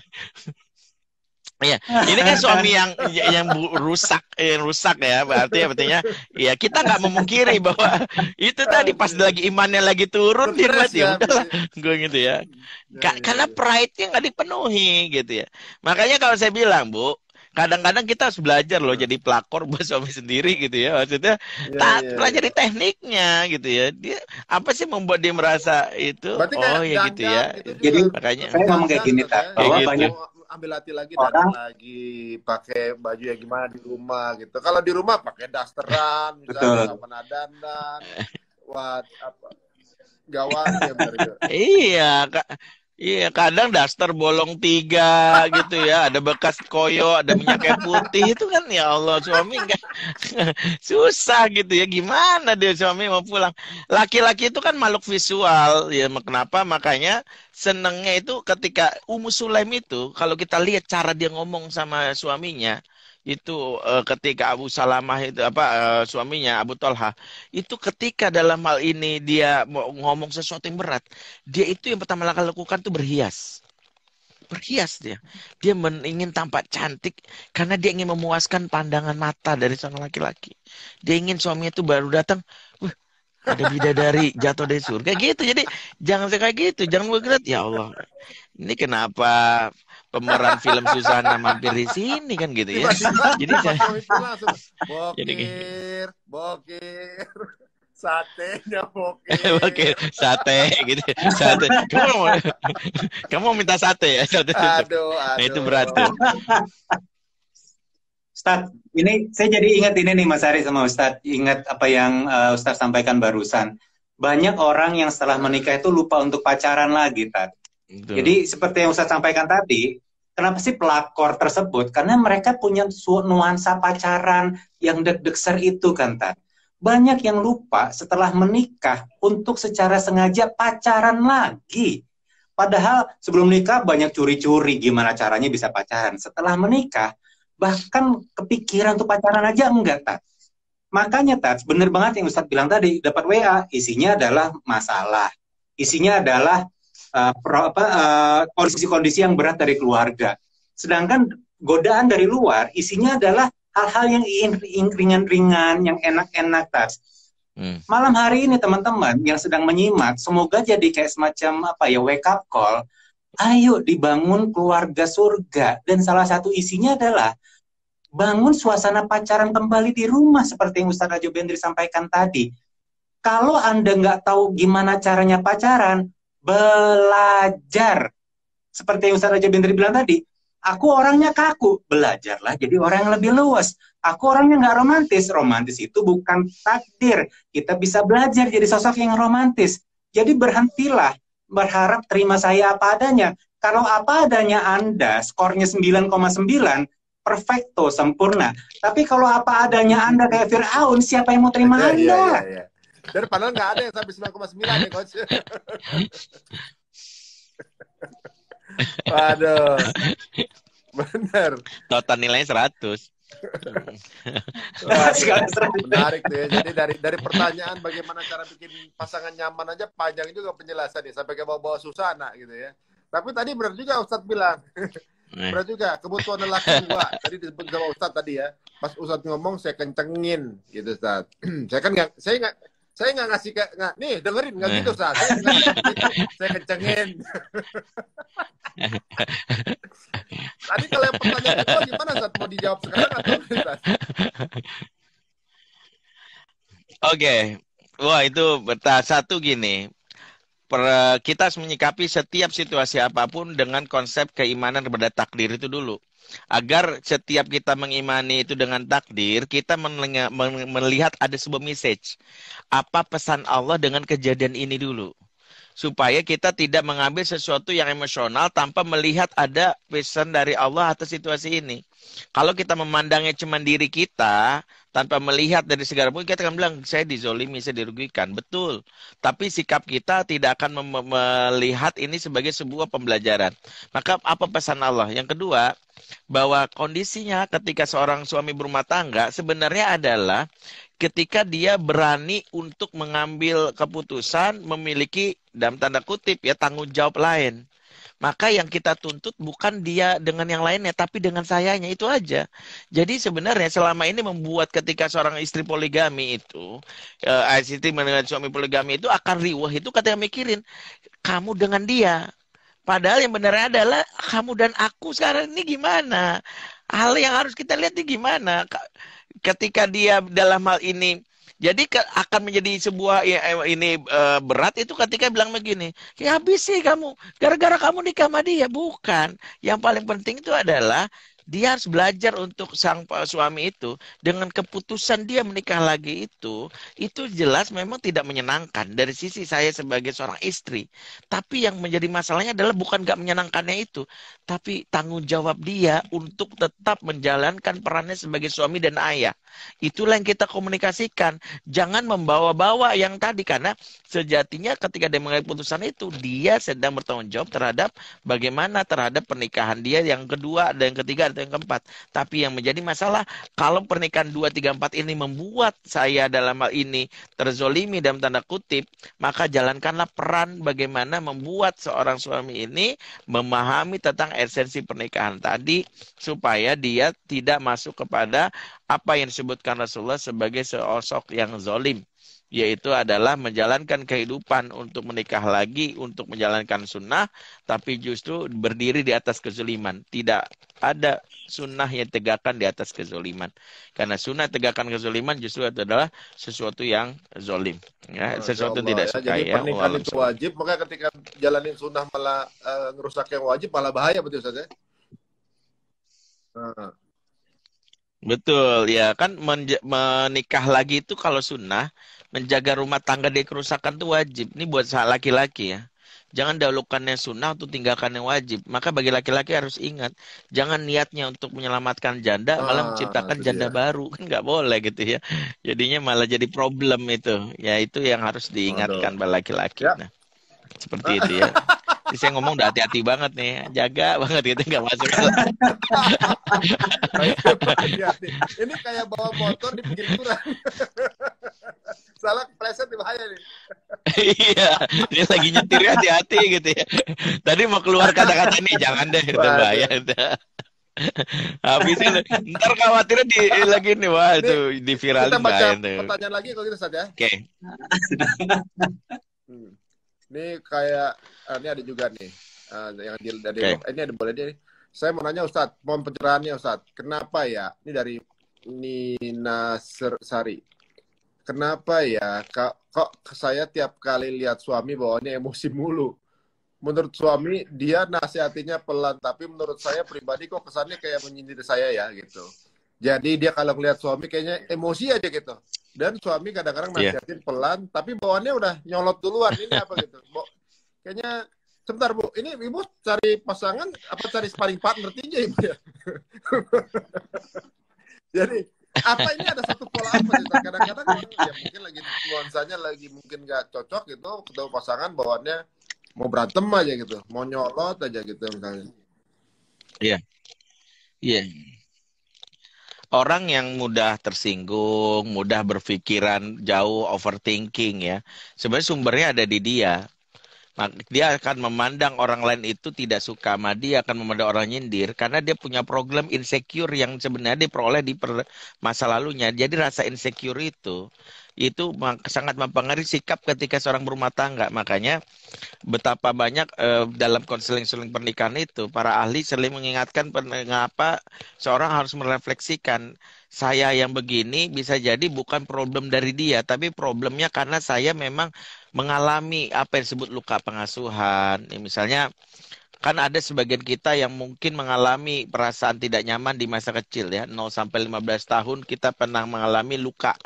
Iya, ini kan suami yang yang rusak, yang rusak ya. Berarti ya, artinya ya kita nggak memungkiri bahwa itu tadi iya, pas iya. lagi imannya lagi turun dia pasti ya udahlah, gue gitu ya. Iya, Ka karena pride-nya nggak dipenuhi gitu ya. Makanya kalau saya bilang, Bu, kadang-kadang kita harus belajar loh jadi pelakor buat suami sendiri gitu ya maksudnya yeah, pelajari iya, iya. yeah. tekniknya gitu ya dia apa sih membuat dia merasa itu Berarti oh ya gitu ya gitu jadi makanya saya ngomong kayak gini tak bahwa gitu. banyak ambil hati lagi orang lagi pakai baju yang gimana di rumah gitu kalau di rumah pakai dasteran misalnya sama nadan dan buat apa gawat ya iya kak Iya, kadang daster bolong tiga gitu ya, ada bekas koyo, ada minyak putih itu kan ya Allah suami enggak susah gitu ya. Gimana dia suami mau pulang? Laki-laki itu kan makhluk visual ya, kenapa? Makanya senengnya itu ketika Umu Sulaim itu kalau kita lihat cara dia ngomong sama suaminya, itu uh, ketika Abu Salamah itu apa uh, suaminya Abu Talha itu ketika dalam hal ini dia mau ngomong sesuatu yang berat dia itu yang pertama kali lakukan tuh berhias berhias dia dia men, ingin tampak cantik karena dia ingin memuaskan pandangan mata dari seorang laki-laki dia ingin suaminya itu baru datang ada bidadari jatuh dari surga gitu jadi jangan kayak gitu jangan bergerak ya Allah ini kenapa pemeran film Susana mampir di sini kan gitu ya. Iya, iya. Jadi kan- jadi bokir, bokir. Satenya bokir. bokir, sate gitu. Sate. Kamu mau, kamu mau minta sate ya? Sate. Aduh, aduh. Nah, itu berat tuh. Ustadz, ini saya jadi ingat ini nih Mas Ari sama Ustad ingat apa yang uh, eh, Ustadz sampaikan barusan. Banyak orang yang setelah menikah itu lupa untuk pacaran lagi, Tat. Betul. Jadi seperti yang saya sampaikan tadi, kenapa sih pelakor tersebut? Karena mereka punya nuansa pacaran yang deg-degser itu kan, Tan. Banyak yang lupa setelah menikah untuk secara sengaja pacaran lagi. Padahal sebelum nikah banyak curi-curi gimana caranya bisa pacaran. Setelah menikah, bahkan kepikiran untuk pacaran aja enggak, Tan. Makanya, Tad, benar banget yang Ustadz bilang tadi, dapat WA, isinya adalah masalah. Isinya adalah Eh, eh, kondisi-kondisi uh, yang berat dari keluarga. Sedangkan godaan dari luar isinya adalah hal-hal yang ringan-ringan, yang enak-enak tas. Hmm. Malam hari ini teman-teman yang sedang menyimak, semoga jadi kayak semacam apa ya wake up call. Ayo dibangun keluarga surga dan salah satu isinya adalah bangun suasana pacaran kembali di rumah seperti yang Ustaz Ajo Bendri sampaikan tadi. Kalau Anda nggak tahu gimana caranya pacaran, belajar. Seperti yang Ustaz Raja Bintri bilang tadi, aku orangnya kaku, belajarlah jadi orang yang lebih luas. Aku orangnya nggak romantis, romantis itu bukan takdir. Kita bisa belajar jadi sosok yang romantis. Jadi berhentilah berharap terima saya apa adanya. Kalau apa adanya Anda, skornya 9,9, perfecto, sempurna. Tapi kalau apa adanya Anda kayak Fir'aun, siapa yang mau terima ya, Anda? Ya, ya, dari padahal nggak ada yang sampai 9,9 ya coach Waduh. Bener. Total nilainya 100. Menarik tuh ya. Jadi dari dari pertanyaan bagaimana cara bikin pasangan nyaman aja panjang juga penjelasan ya sampai ke bawa-bawa susana gitu ya. Tapi tadi benar juga Ustadz bilang. Eh. benar juga kebutuhan lelaki juga Tadi disebut sama Ustadz tadi ya. Pas Ustadz ngomong saya kencengin gitu Ustadz. saya kan nggak saya nggak saya nggak ngasih ke nggak nih dengerin nggak gitu saya gitu. saya kencengin tadi kalau yang pertanyaan itu oh, gimana saat mau dijawab sekarang atau Oke, okay. wah itu bertah satu gini. Per, kita harus menyikapi setiap situasi apapun dengan konsep keimanan kepada takdir itu dulu agar setiap kita mengimani itu dengan takdir, kita melihat ada sebuah message. Apa pesan Allah dengan kejadian ini dulu? Supaya kita tidak mengambil sesuatu yang emosional tanpa melihat ada pesan dari Allah atas situasi ini. Kalau kita memandangnya cuma diri kita, tanpa melihat dari segala pun kita akan bilang saya dizolimi, saya dirugikan. Betul. Tapi sikap kita tidak akan melihat ini sebagai sebuah pembelajaran. Maka apa pesan Allah? Yang kedua, bahwa kondisinya ketika seorang suami berumah tangga sebenarnya adalah ketika dia berani untuk mengambil keputusan memiliki dalam tanda kutip ya tanggung jawab lain. Maka yang kita tuntut bukan dia dengan yang lainnya, tapi dengan sayanya itu aja. Jadi sebenarnya selama ini membuat ketika seorang istri poligami itu, uh, istri dengan suami poligami itu akan riwah itu katanya mikirin kamu dengan dia. Padahal yang benar adalah kamu dan aku sekarang ini gimana? Hal yang harus kita lihat ini gimana? Ketika dia dalam hal ini jadi akan menjadi sebuah ya, eh, ini eh, berat itu ketika bilang begini, ya habis sih kamu, gara-gara kamu nikah sama dia, bukan. Yang paling penting itu adalah dia harus belajar untuk sang eh, suami itu dengan keputusan dia menikah lagi itu, itu jelas memang tidak menyenangkan dari sisi saya sebagai seorang istri. Tapi yang menjadi masalahnya adalah bukan gak menyenangkannya itu, tapi tanggung jawab dia untuk tetap menjalankan perannya sebagai suami dan ayah Itulah yang kita komunikasikan. Jangan membawa-bawa yang tadi karena sejatinya ketika dia mengambil putusan itu dia sedang bertanggung jawab terhadap bagaimana terhadap pernikahan dia yang kedua dan yang ketiga atau yang keempat. Tapi yang menjadi masalah kalau pernikahan dua tiga empat ini membuat saya dalam hal ini terzolimi dalam tanda kutip, maka jalankanlah peran bagaimana membuat seorang suami ini memahami tentang esensi pernikahan tadi supaya dia tidak masuk kepada apa yang disebutkan Rasulullah sebagai seosok yang zolim, yaitu adalah menjalankan kehidupan untuk menikah lagi, untuk menjalankan sunnah, tapi justru berdiri di atas kezuliman. Tidak ada sunnah yang tegakkan di atas kezuliman, Karena sunnah tegakkan kezuliman justru itu adalah sesuatu yang zolim. Ya, sesuatu Allah, tidak ya. suka. Jadi ya, pernikahan itu wajib, maka ketika jalanin sunnah malah uh, ngerusak yang wajib, malah bahaya betul saja. Ya? Nah. Betul, ya kan menikah lagi itu kalau sunnah menjaga rumah tangga dari kerusakan itu wajib. Ini buat laki-laki ya. Jangan yang sunnah tinggalkan yang wajib. Maka bagi laki-laki harus ingat, jangan niatnya untuk menyelamatkan janda ah, malah menciptakan janda ya. baru kan nggak boleh gitu ya. Jadinya malah jadi problem itu. Ya itu yang harus diingatkan bagi laki-laki. Ya. Nah, seperti itu ya. Terus saya ngomong udah hati-hati banget nih, jaga banget gitu nggak masuk. ini kayak bawa motor di pinggir kurang. Salah di bahaya nih. iya, dia lagi nyetir hati-hati gitu ya. Tadi mau keluar kata-kata nih, jangan deh, itu bahaya. Habisnya ntar khawatirnya di lagi nih wah itu di viral kita baca pertanyaan lagi kalau gitu saja. Ya. Oke. Hmm. Ini kayak uh, ini ada juga nih uh, yang di, dari okay. eh, ini ada boleh deh. Saya mau nanya Ustadz, mohon pencerahannya Ustadz. Kenapa ya? Ini dari Nina Sari. Kenapa ya kak, kok saya tiap kali lihat suami bawaannya emosi mulu? Menurut suami dia nasihatinya pelan, tapi menurut saya pribadi kok kesannya kayak menyindir saya ya gitu. Jadi dia kalau lihat suami kayaknya emosi aja gitu. Dan suami kadang-kadang iya. nasihatin yeah. pelan, tapi bawaannya udah nyolot duluan. Ini apa gitu? Kayaknya sebentar Bu, ini Ibu cari pasangan apa cari sparring partner tinja Ibu ya? Jadi apa ini ada satu pola apa sih ya? nah, Kadang-kadang ya mungkin lagi nuansanya lagi mungkin nggak cocok gitu, ketemu pasangan bawaannya mau berantem aja gitu, mau nyolot aja gitu misalnya. Iya. Yeah. Iya. Yeah. Orang yang mudah tersinggung, mudah berpikiran jauh overthinking ya. Sebenarnya sumbernya ada di dia. Dia akan memandang orang lain itu tidak suka sama dia, akan memandang orang nyindir karena dia punya problem insecure yang sebenarnya diperoleh di per masa lalunya. Jadi rasa insecure itu itu sangat mempengaruhi sikap ketika seorang berumah tangga. Makanya betapa banyak eh, dalam konseling-konseling pernikahan itu para ahli sering mengingatkan mengapa seorang harus merefleksikan saya yang begini bisa jadi bukan problem dari dia, tapi problemnya karena saya memang mengalami apa yang disebut luka pengasuhan. Ya, misalnya kan ada sebagian kita yang mungkin mengalami perasaan tidak nyaman di masa kecil ya, 0 sampai 15 tahun kita pernah mengalami luka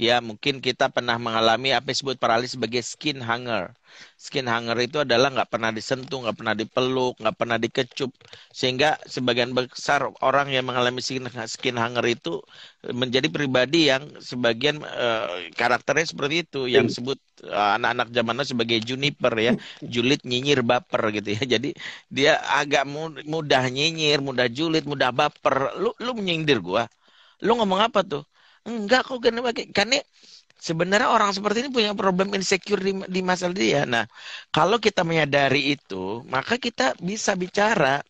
Ya, mungkin kita pernah mengalami apa yang disebut paralis sebagai skin hunger. Skin hunger itu adalah nggak pernah disentuh, nggak pernah dipeluk, nggak pernah dikecup. Sehingga sebagian besar orang yang mengalami skin, skin hunger itu menjadi pribadi yang sebagian uh, karakternya seperti itu, yang hmm. sebut uh, eh, anak-anak zamannya sebagai juniper ya, julid nyinyir baper gitu ya. Jadi dia agak mudah nyinyir, mudah julid, mudah baper. Lu lu menyindir gua. Lu ngomong apa tuh? enggak kok gak pakai karena sebenarnya orang seperti ini punya problem insecure di, di masa dia nah kalau kita menyadari itu maka kita bisa bicara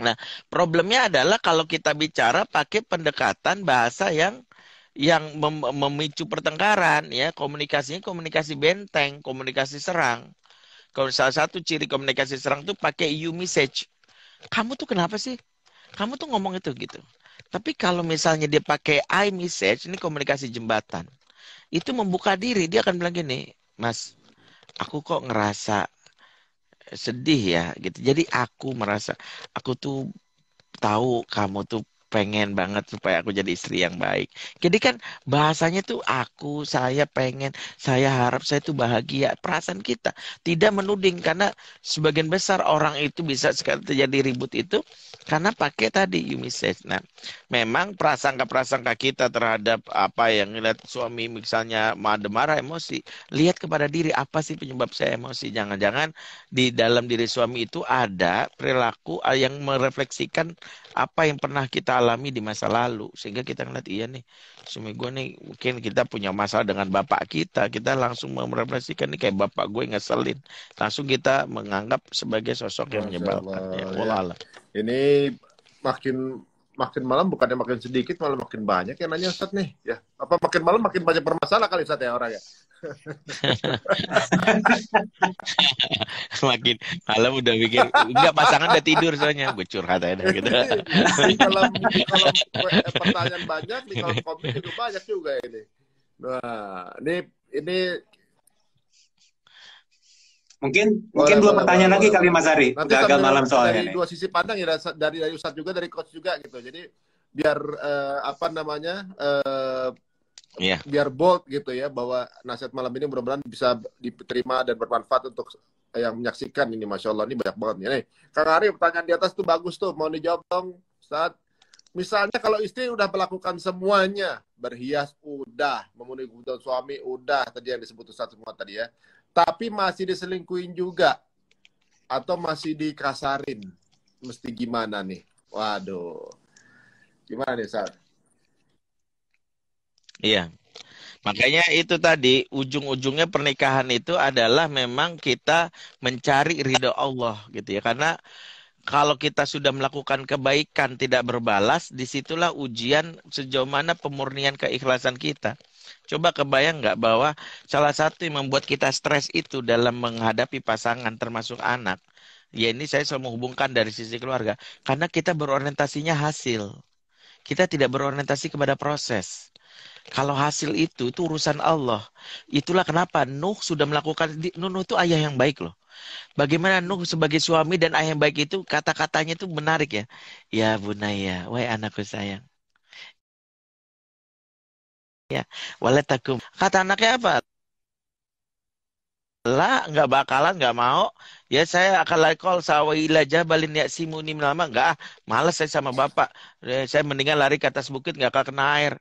nah problemnya adalah kalau kita bicara pakai pendekatan bahasa yang yang mem memicu pertengkaran ya komunikasinya komunikasi benteng komunikasi serang kalau salah satu ciri komunikasi serang tuh pakai you message kamu tuh kenapa sih kamu tuh ngomong itu gitu tapi kalau misalnya dia pakai I message, ini komunikasi jembatan. Itu membuka diri, dia akan bilang gini, Mas, aku kok ngerasa sedih ya gitu. Jadi aku merasa, aku tuh tahu kamu tuh pengen banget supaya aku jadi istri yang baik. Jadi kan bahasanya tuh aku, saya pengen, saya harap saya tuh bahagia. Perasaan kita tidak menuding karena sebagian besar orang itu bisa sekali terjadi ribut itu karena pakai tadi you message. Nah, memang prasangka-prasangka kita terhadap apa yang lihat suami misalnya marah emosi, lihat kepada diri apa sih penyebab saya emosi. Jangan-jangan di dalam diri suami itu ada perilaku yang merefleksikan apa yang pernah kita alami di masa lalu sehingga kita ngeliat iya nih suami gue nih mungkin kita punya masalah dengan bapak kita kita langsung merefleksikan nih kayak bapak gue ngeselin langsung kita menganggap sebagai sosok yang menyebalkan ya, ya. ini makin makin malam bukannya makin sedikit malah makin banyak yang nanya Ustaz nih ya apa makin malam makin banyak bermasalah kali Ustaz ya orang ya makin malam udah bikin enggak pasangan udah tidur soalnya gue curhat aja gitu kalau, kalau pertanyaan banyak di kolom komen juga banyak juga ini nah ini ini Mungkin boleh, mungkin dua boleh, pertanyaan boleh, lagi boleh. kali Mas Ari. Nanti Gagal malam soalnya. Dari nih. dua sisi pandang ya dari dari Ustadz juga dari coach juga gitu. Jadi biar uh, apa namanya uh, eh, yeah. biar bold gitu ya bahwa nasihat malam ini mudah-mudahan bisa diterima dan bermanfaat untuk yang menyaksikan ini masya Allah ini banyak banget nih. nih Kang Ari pertanyaan di atas tuh bagus tuh mau dijawab dong saat misalnya kalau istri udah melakukan semuanya berhias udah memenuhi kebutuhan suami udah tadi yang disebut Ustaz semua tadi ya tapi masih diselingkuin juga atau masih dikasarin mesti gimana nih waduh gimana nih saat iya makanya itu tadi ujung-ujungnya pernikahan itu adalah memang kita mencari ridho Allah gitu ya karena kalau kita sudah melakukan kebaikan tidak berbalas disitulah ujian sejauh mana pemurnian keikhlasan kita Coba kebayang nggak bahwa salah satu yang membuat kita stres itu dalam menghadapi pasangan termasuk anak. Ya ini saya selalu menghubungkan dari sisi keluarga. Karena kita berorientasinya hasil. Kita tidak berorientasi kepada proses. Kalau hasil itu, itu urusan Allah. Itulah kenapa Nuh sudah melakukan, Nuh itu ayah yang baik loh. Bagaimana Nuh sebagai suami dan ayah yang baik itu, kata-katanya itu menarik ya. Ya bunaya, wahai anakku sayang ya walet takum kata anaknya apa lah nggak bakalan nggak mau ya saya akan like call sawaila jabalin ya simuni lama nggak ah malas saya sama bapak ya, saya mendingan lari ke atas bukit nggak akan kena air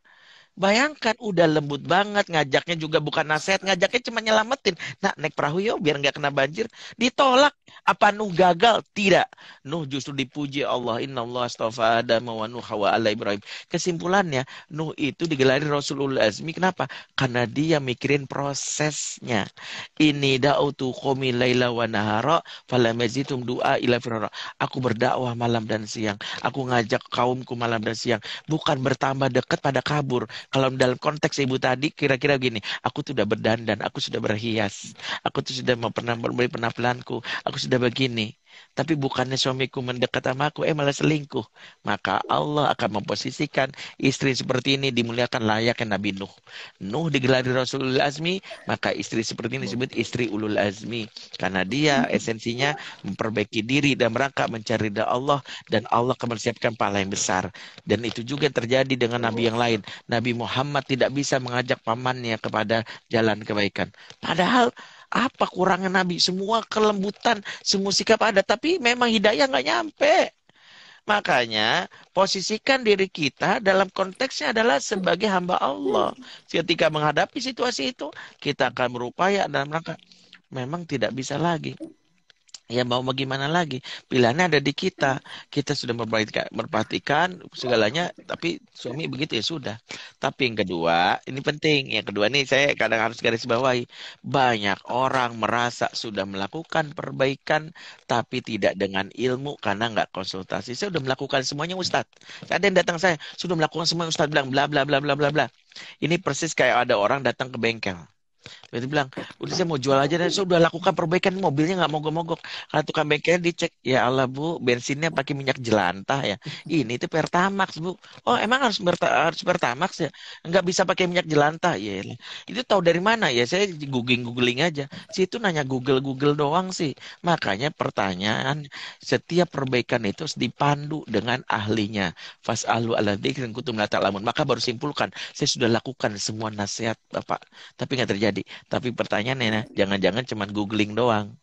Bayangkan udah lembut banget ngajaknya juga bukan nasihat, ngajaknya cuma nyelamatin. Nah, naik perahu yuk biar nggak kena banjir. Ditolak. Apa Nuh gagal? Tidak. Nuh justru dipuji Allah. Inna Allah astafa Adam wa Nuh wa ala Ibrahim. Kesimpulannya, Nuh itu digelari Rasulullah Azmi. Kenapa? Karena dia mikirin prosesnya. Ini da'utu qawmi laila wa nahara falamazitum du'a ila firara. Aku berdakwah malam dan siang. Aku ngajak kaumku malam dan siang. Bukan bertambah dekat pada kabur kalau dalam konteks ibu tadi kira-kira gini, aku sudah berdandan, aku sudah berhias, aku tuh sudah mau pernah memberi penampilanku, aku sudah begini. Tapi bukannya suamiku mendekat sama aku, eh malah selingkuh. Maka Allah akan memposisikan istri seperti ini dimuliakan layaknya Nabi Nuh. Nuh digelari Rasulul Azmi, maka istri seperti ini disebut istri Ulul Azmi. Karena dia esensinya memperbaiki diri dan merangkak mencari da Allah. Dan Allah akan mempersiapkan pahala yang besar. Dan itu juga terjadi dengan Nabi yang lain. Nabi Muhammad tidak bisa mengajak pamannya kepada jalan kebaikan. Padahal apa kurangnya Nabi semua kelembutan semua sikap ada tapi memang hidayah nggak nyampe Makanya posisikan diri kita dalam konteksnya adalah sebagai hamba Allah. Ketika menghadapi situasi itu, kita akan berupaya dalam rangka memang tidak bisa lagi ya mau bagaimana lagi pilihannya ada di kita kita sudah memperhatikan, memperhatikan segalanya tapi suami begitu ya sudah tapi yang kedua ini penting yang kedua nih saya kadang harus garis bawahi banyak orang merasa sudah melakukan perbaikan tapi tidak dengan ilmu karena nggak konsultasi saya sudah melakukan semuanya Ustadz ada yang datang saya sudah melakukan semua Ustadz bilang bla bla bla bla bla bla ini persis kayak ada orang datang ke bengkel Berarti bilang udah saya mau jual aja dan saya sudah lakukan perbaikan mobilnya nggak mogok-mogok karena tukang bengkelnya dicek ya Allah bu bensinnya pakai minyak jelantah ya ini itu pertamax bu oh emang harus berta harus pertamax ya nggak bisa pakai minyak jelantah ya itu tahu dari mana ya saya googling googling aja Si itu nanya Google Google doang sih makanya pertanyaan setiap perbaikan itu harus dipandu dengan ahlinya fas alu ala dan kutum lamun maka baru simpulkan saya sudah lakukan semua nasihat bapak tapi nggak terjadi tapi pertanyaannya, jangan-jangan cuma googling doang.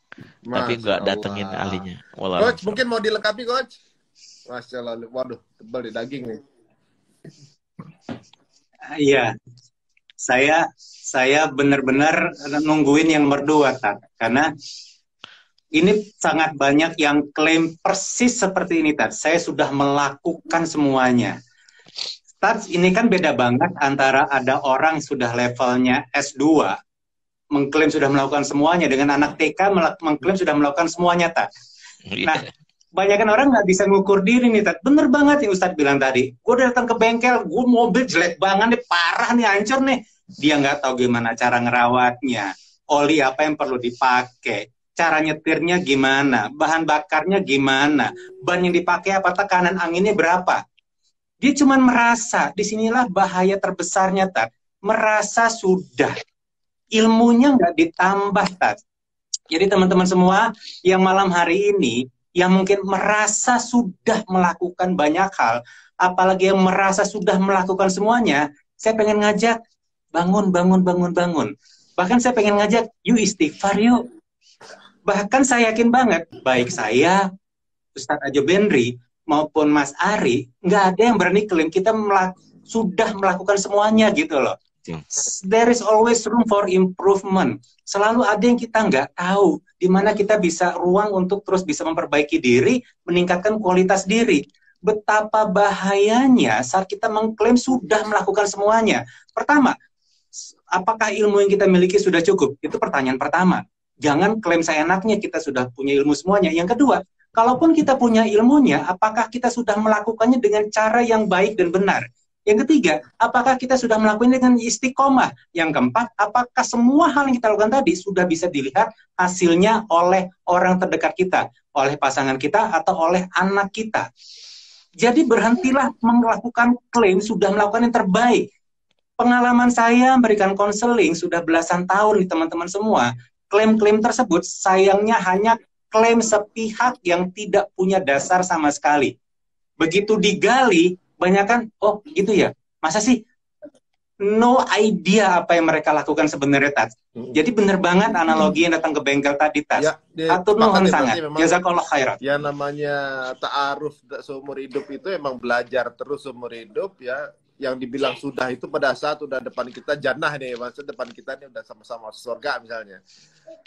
Mas tapi nggak datengin ahlinya. Walau coach, langsung. mungkin mau dilengkapi, coach? Masya Allah, waduh, tebal di daging nih. Iya, saya saya benar-benar nungguin yang berdua, tak karena ini sangat banyak yang klaim persis seperti ini, Tat. Saya sudah melakukan semuanya. Tar, ini kan beda banget antara ada orang sudah levelnya S2 mengklaim sudah melakukan semuanya dengan anak TK mengklaim sudah melakukan semuanya tak. Yeah. Nah, kebanyakan orang nggak bisa ngukur diri nih tak. Bener banget yang Ustadz bilang tadi. Gue datang ke bengkel, gue mobil jelek banget nih, parah nih, hancur nih. Dia nggak tahu gimana cara ngerawatnya, oli apa yang perlu dipakai, cara nyetirnya gimana, bahan bakarnya gimana, ban yang dipakai apa, tekanan anginnya berapa. Dia cuma merasa, disinilah bahaya terbesarnya tak. Merasa sudah ilmunya nggak ditambah tas. Jadi teman-teman semua yang malam hari ini yang mungkin merasa sudah melakukan banyak hal, apalagi yang merasa sudah melakukan semuanya, saya pengen ngajak bangun, bangun, bangun, bangun. Bahkan saya pengen ngajak, yuk istighfar you. Bahkan saya yakin banget, baik saya, Ustadz Ajo Benri, maupun Mas Ari, nggak ada yang berani klaim kita melak sudah melakukan semuanya gitu loh. There is always room for improvement. Selalu ada yang kita nggak tahu, di mana kita bisa ruang untuk terus bisa memperbaiki diri, meningkatkan kualitas diri. Betapa bahayanya saat kita mengklaim sudah melakukan semuanya. Pertama, apakah ilmu yang kita miliki sudah cukup? Itu pertanyaan pertama. Jangan klaim seenaknya kita sudah punya ilmu semuanya. Yang kedua, kalaupun kita punya ilmunya, apakah kita sudah melakukannya dengan cara yang baik dan benar? Yang ketiga, apakah kita sudah melakukan dengan istiqomah? Yang keempat, apakah semua hal yang kita lakukan tadi sudah bisa dilihat hasilnya oleh orang terdekat kita, oleh pasangan kita, atau oleh anak kita? Jadi berhentilah melakukan klaim sudah melakukan yang terbaik. Pengalaman saya memberikan konseling sudah belasan tahun di teman-teman semua. Klaim-klaim tersebut sayangnya hanya klaim sepihak yang tidak punya dasar sama sekali. Begitu digali, kebanyakan oh gitu ya masa sih no idea apa yang mereka lakukan sebenarnya tas hmm jadi bener banget analogi yang datang ke bengkel tadi tas ya, atur nuhun sangat jazakallah khairat ya namanya ta'aruf seumur hidup itu emang belajar terus seumur hidup ya yang dibilang sudah itu pada saat udah depan kita jannah nih maksud depan kita ini udah sama-sama surga misalnya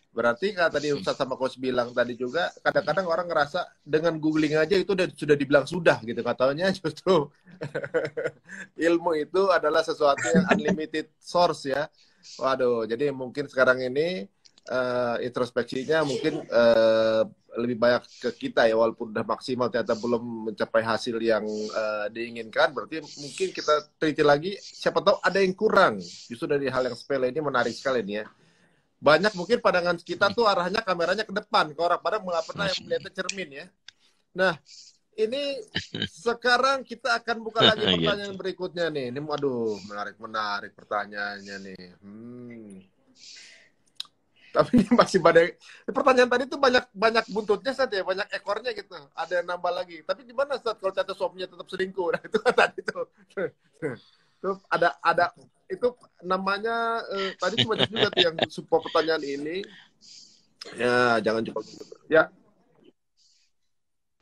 Berarti nggak tadi Ustaz sama Coach bilang tadi juga, kadang-kadang orang ngerasa dengan googling aja itu udah, sudah dibilang sudah gitu. Katanya justru ilmu itu adalah sesuatu yang unlimited source ya. Waduh, jadi mungkin sekarang ini uh, introspeksinya mungkin uh, lebih banyak ke kita ya, walaupun udah maksimal ternyata belum mencapai hasil yang uh, diinginkan. Berarti mungkin kita teliti lagi, siapa tahu ada yang kurang. Justru dari hal yang sepele ini menarik sekali nih ya banyak mungkin pandangan kita hmm. tuh arahnya kameranya ke depan. ke orang pada mulai pernah yang melihatnya cermin ya. Nah, ini sekarang kita akan buka lagi iya, pertanyaan berikutnya nih. Ini aduh, menarik-menarik pertanyaannya nih. Hmm. Tapi ini masih pada pertanyaan tadi tuh banyak banyak buntutnya saat ya, banyak ekornya gitu. Ada yang nambah lagi. Tapi gimana saat kalau tante suaminya tetap selingkuh? Nah, itu kan tadi tuh. tuh ada ada itu namanya eh, tadi cuma juga tuh yang support pertanyaan ini. Ya, jangan cepat. Ya.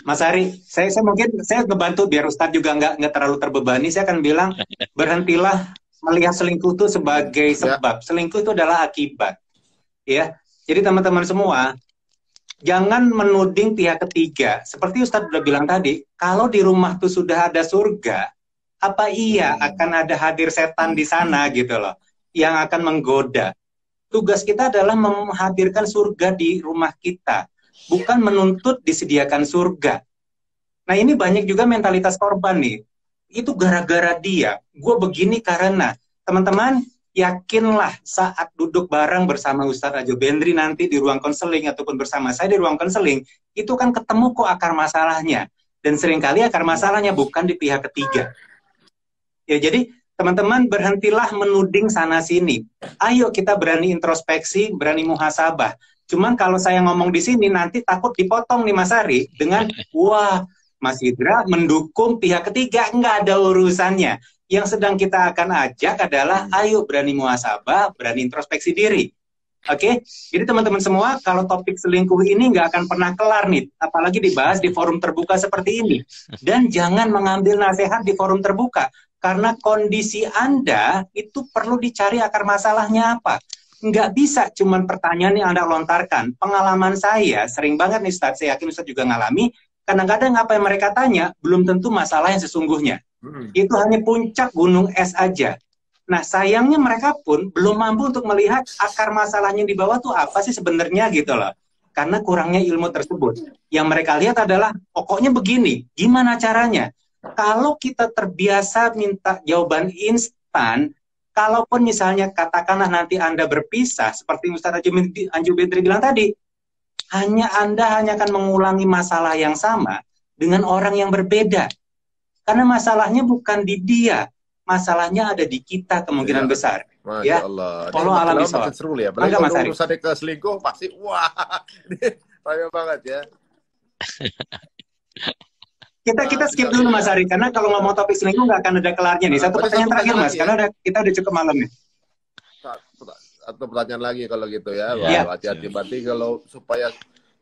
Mas Ari, saya, saya mungkin saya ngebantu biar Ustadz juga nggak nggak terlalu terbebani. Saya akan bilang berhentilah melihat selingkuh itu sebagai ya. sebab. Ya. Selingkuh itu adalah akibat. Ya. Jadi teman-teman semua, jangan menuding pihak ketiga. Seperti Ustadz sudah bilang tadi, kalau di rumah itu sudah ada surga, apa iya hmm. akan ada hadir setan di sana gitu loh yang akan menggoda. Tugas kita adalah menghadirkan surga di rumah kita, bukan menuntut disediakan surga. Nah ini banyak juga mentalitas korban nih. Itu gara-gara dia. Gue begini karena teman-teman yakinlah saat duduk bareng bersama Ustadz Rajo Bendri nanti di ruang konseling ataupun bersama saya di ruang konseling itu kan ketemu kok akar masalahnya dan seringkali akar masalahnya bukan di pihak ketiga Ya jadi teman-teman berhentilah menuding sana sini. Ayo kita berani introspeksi, berani muhasabah. Cuman kalau saya ngomong di sini nanti takut dipotong nih Mas Ari dengan wah Mas Hidra mendukung pihak ketiga nggak ada urusannya. Yang sedang kita akan ajak adalah ayo berani muhasabah, berani introspeksi diri. Oke, okay? jadi teman-teman semua, kalau topik selingkuh ini nggak akan pernah kelar nih, apalagi dibahas di forum terbuka seperti ini. Dan jangan mengambil nasihat di forum terbuka, karena kondisi Anda itu perlu dicari akar masalahnya apa. Nggak bisa cuman pertanyaan yang Anda lontarkan. Pengalaman saya, sering banget nih Ustaz, saya yakin Ustaz juga ngalami, kadang-kadang apa yang mereka tanya, belum tentu masalah yang sesungguhnya. Hmm. Itu hanya puncak gunung es aja. Nah, sayangnya mereka pun belum mampu untuk melihat akar masalahnya di bawah tuh apa sih sebenarnya gitu loh. Karena kurangnya ilmu tersebut. Yang mereka lihat adalah pokoknya begini, gimana caranya? kalau kita terbiasa minta jawaban instan, kalaupun misalnya katakanlah nanti Anda berpisah, seperti Ustaz Anju Bedri bilang tadi, hanya Anda hanya akan mengulangi masalah yang sama dengan orang yang berbeda. Karena masalahnya bukan di dia, masalahnya ada di kita kemungkinan iya. ya. besar. Masya ya. Allah. Kalau alami makin seru ya. Ari. kalau ke selingkuh pasti wah. banyak banget ya. kita kita skip dulu Mas Ari karena kalau ngomong topik selingkuh nggak akan ada kelarnya nih. Nah, satu pertanyaan terakhir Mas, karena ya. udah, kita udah cukup malam nih ya. Satu pertanyaan lagi kalau gitu ya, iya. hati hati-hati. Berarti kalau supaya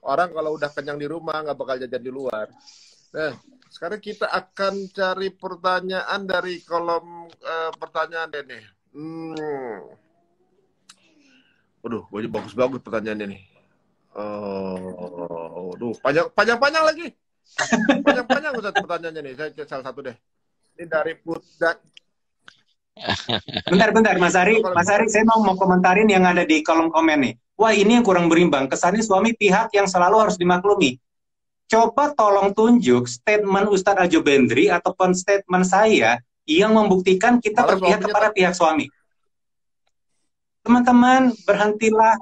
orang kalau udah kenyang di rumah nggak bakal jajan di luar. Nah, sekarang kita akan cari pertanyaan dari kolom uh, pertanyaan ini. Hmm. Waduh, bagus-bagus pertanyaannya nih. Oh, aduh, panjang-panjang lagi banyak banyak Ustaz pertanyaannya nih, saya salah satu deh. Ini dari Pudak. Bentar, bentar, Mas Ari. Mas Ari, saya mau, mau komentarin yang ada di kolom komen nih. Wah, ini yang kurang berimbang. Kesannya suami pihak yang selalu harus dimaklumi. Coba tolong tunjuk statement Ustadz Ajo Bendri ataupun statement saya yang membuktikan kita Malah berpihak kepada pihak suami. Teman-teman, berhentilah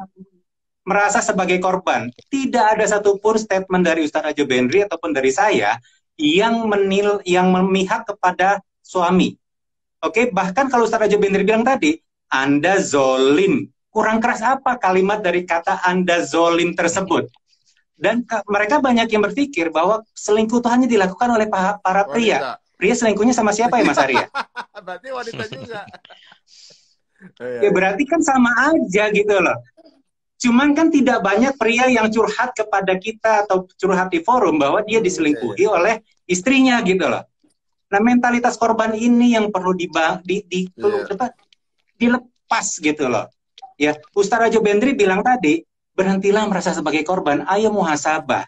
merasa sebagai korban. Tidak ada satupun statement dari Ustaz Ajo Bendri ataupun dari saya yang menil yang memihak kepada suami. Oke, bahkan kalau Ustaz Ajo Bendri bilang tadi, Anda zolim. Kurang keras apa kalimat dari kata Anda zolim tersebut? Dan eh, mereka banyak yang berpikir bahwa selingkuh itu hanya dilakukan oleh para, para pria. Pria selingkuhnya sama siapa ya Mas Arya? berarti wanita juga. ya berarti kan sama aja gitu loh. Cuman kan tidak banyak pria yang curhat kepada kita atau curhat di forum bahwa dia iya, iya, diselingkuhi iya. oleh istrinya gitu loh. Nah mentalitas korban ini yang perlu di, di, di, yeah. dilepas gitu loh. Ya, Ustaz Rajo Bendri bilang tadi, berhentilah merasa sebagai korban, ayo muhasabah.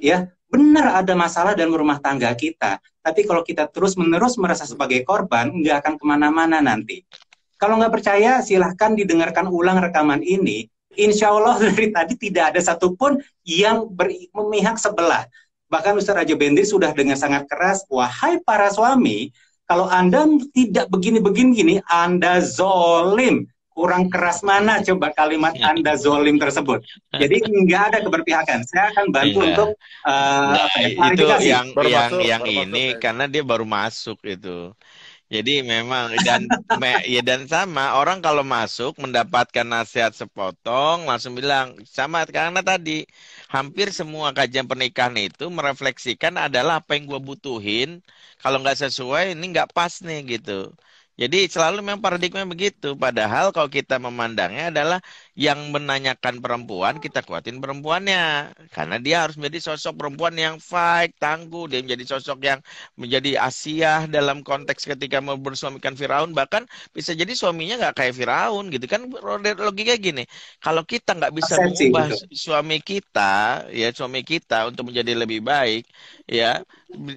Ya, benar ada masalah dalam rumah tangga kita, tapi kalau kita terus-menerus merasa sebagai korban, nggak akan kemana-mana nanti. Kalau nggak percaya, silahkan didengarkan ulang rekaman ini insya Allah dari tadi tidak ada satupun yang ber, memihak sebelah. Bahkan Ustaz Raja Bendri sudah dengan sangat keras, wahai para suami, kalau Anda tidak begini-begini, Anda zolim. Kurang keras mana coba kalimat ya. Anda zolim tersebut. Jadi nggak ada keberpihakan. Saya akan bantu iya. untuk uh, nah, apa ya, itu yang yang, yang ini karena dia baru masuk itu. Jadi memang dan me, ya dan sama orang kalau masuk mendapatkan nasihat sepotong langsung bilang sama karena tadi hampir semua kajian pernikahan itu merefleksikan adalah apa yang gue butuhin kalau nggak sesuai ini nggak pas nih gitu. Jadi selalu memang paradigma begitu. Padahal kalau kita memandangnya adalah yang menanyakan perempuan kita kuatin perempuannya karena dia harus menjadi sosok perempuan yang fight tangguh dia menjadi sosok yang menjadi Asia dalam konteks ketika mau bersuamikan Firaun bahkan bisa jadi suaminya nggak kayak Firaun gitu kan logika gini kalau kita nggak bisa Asensi, mengubah gitu. suami kita ya suami kita untuk menjadi lebih baik ya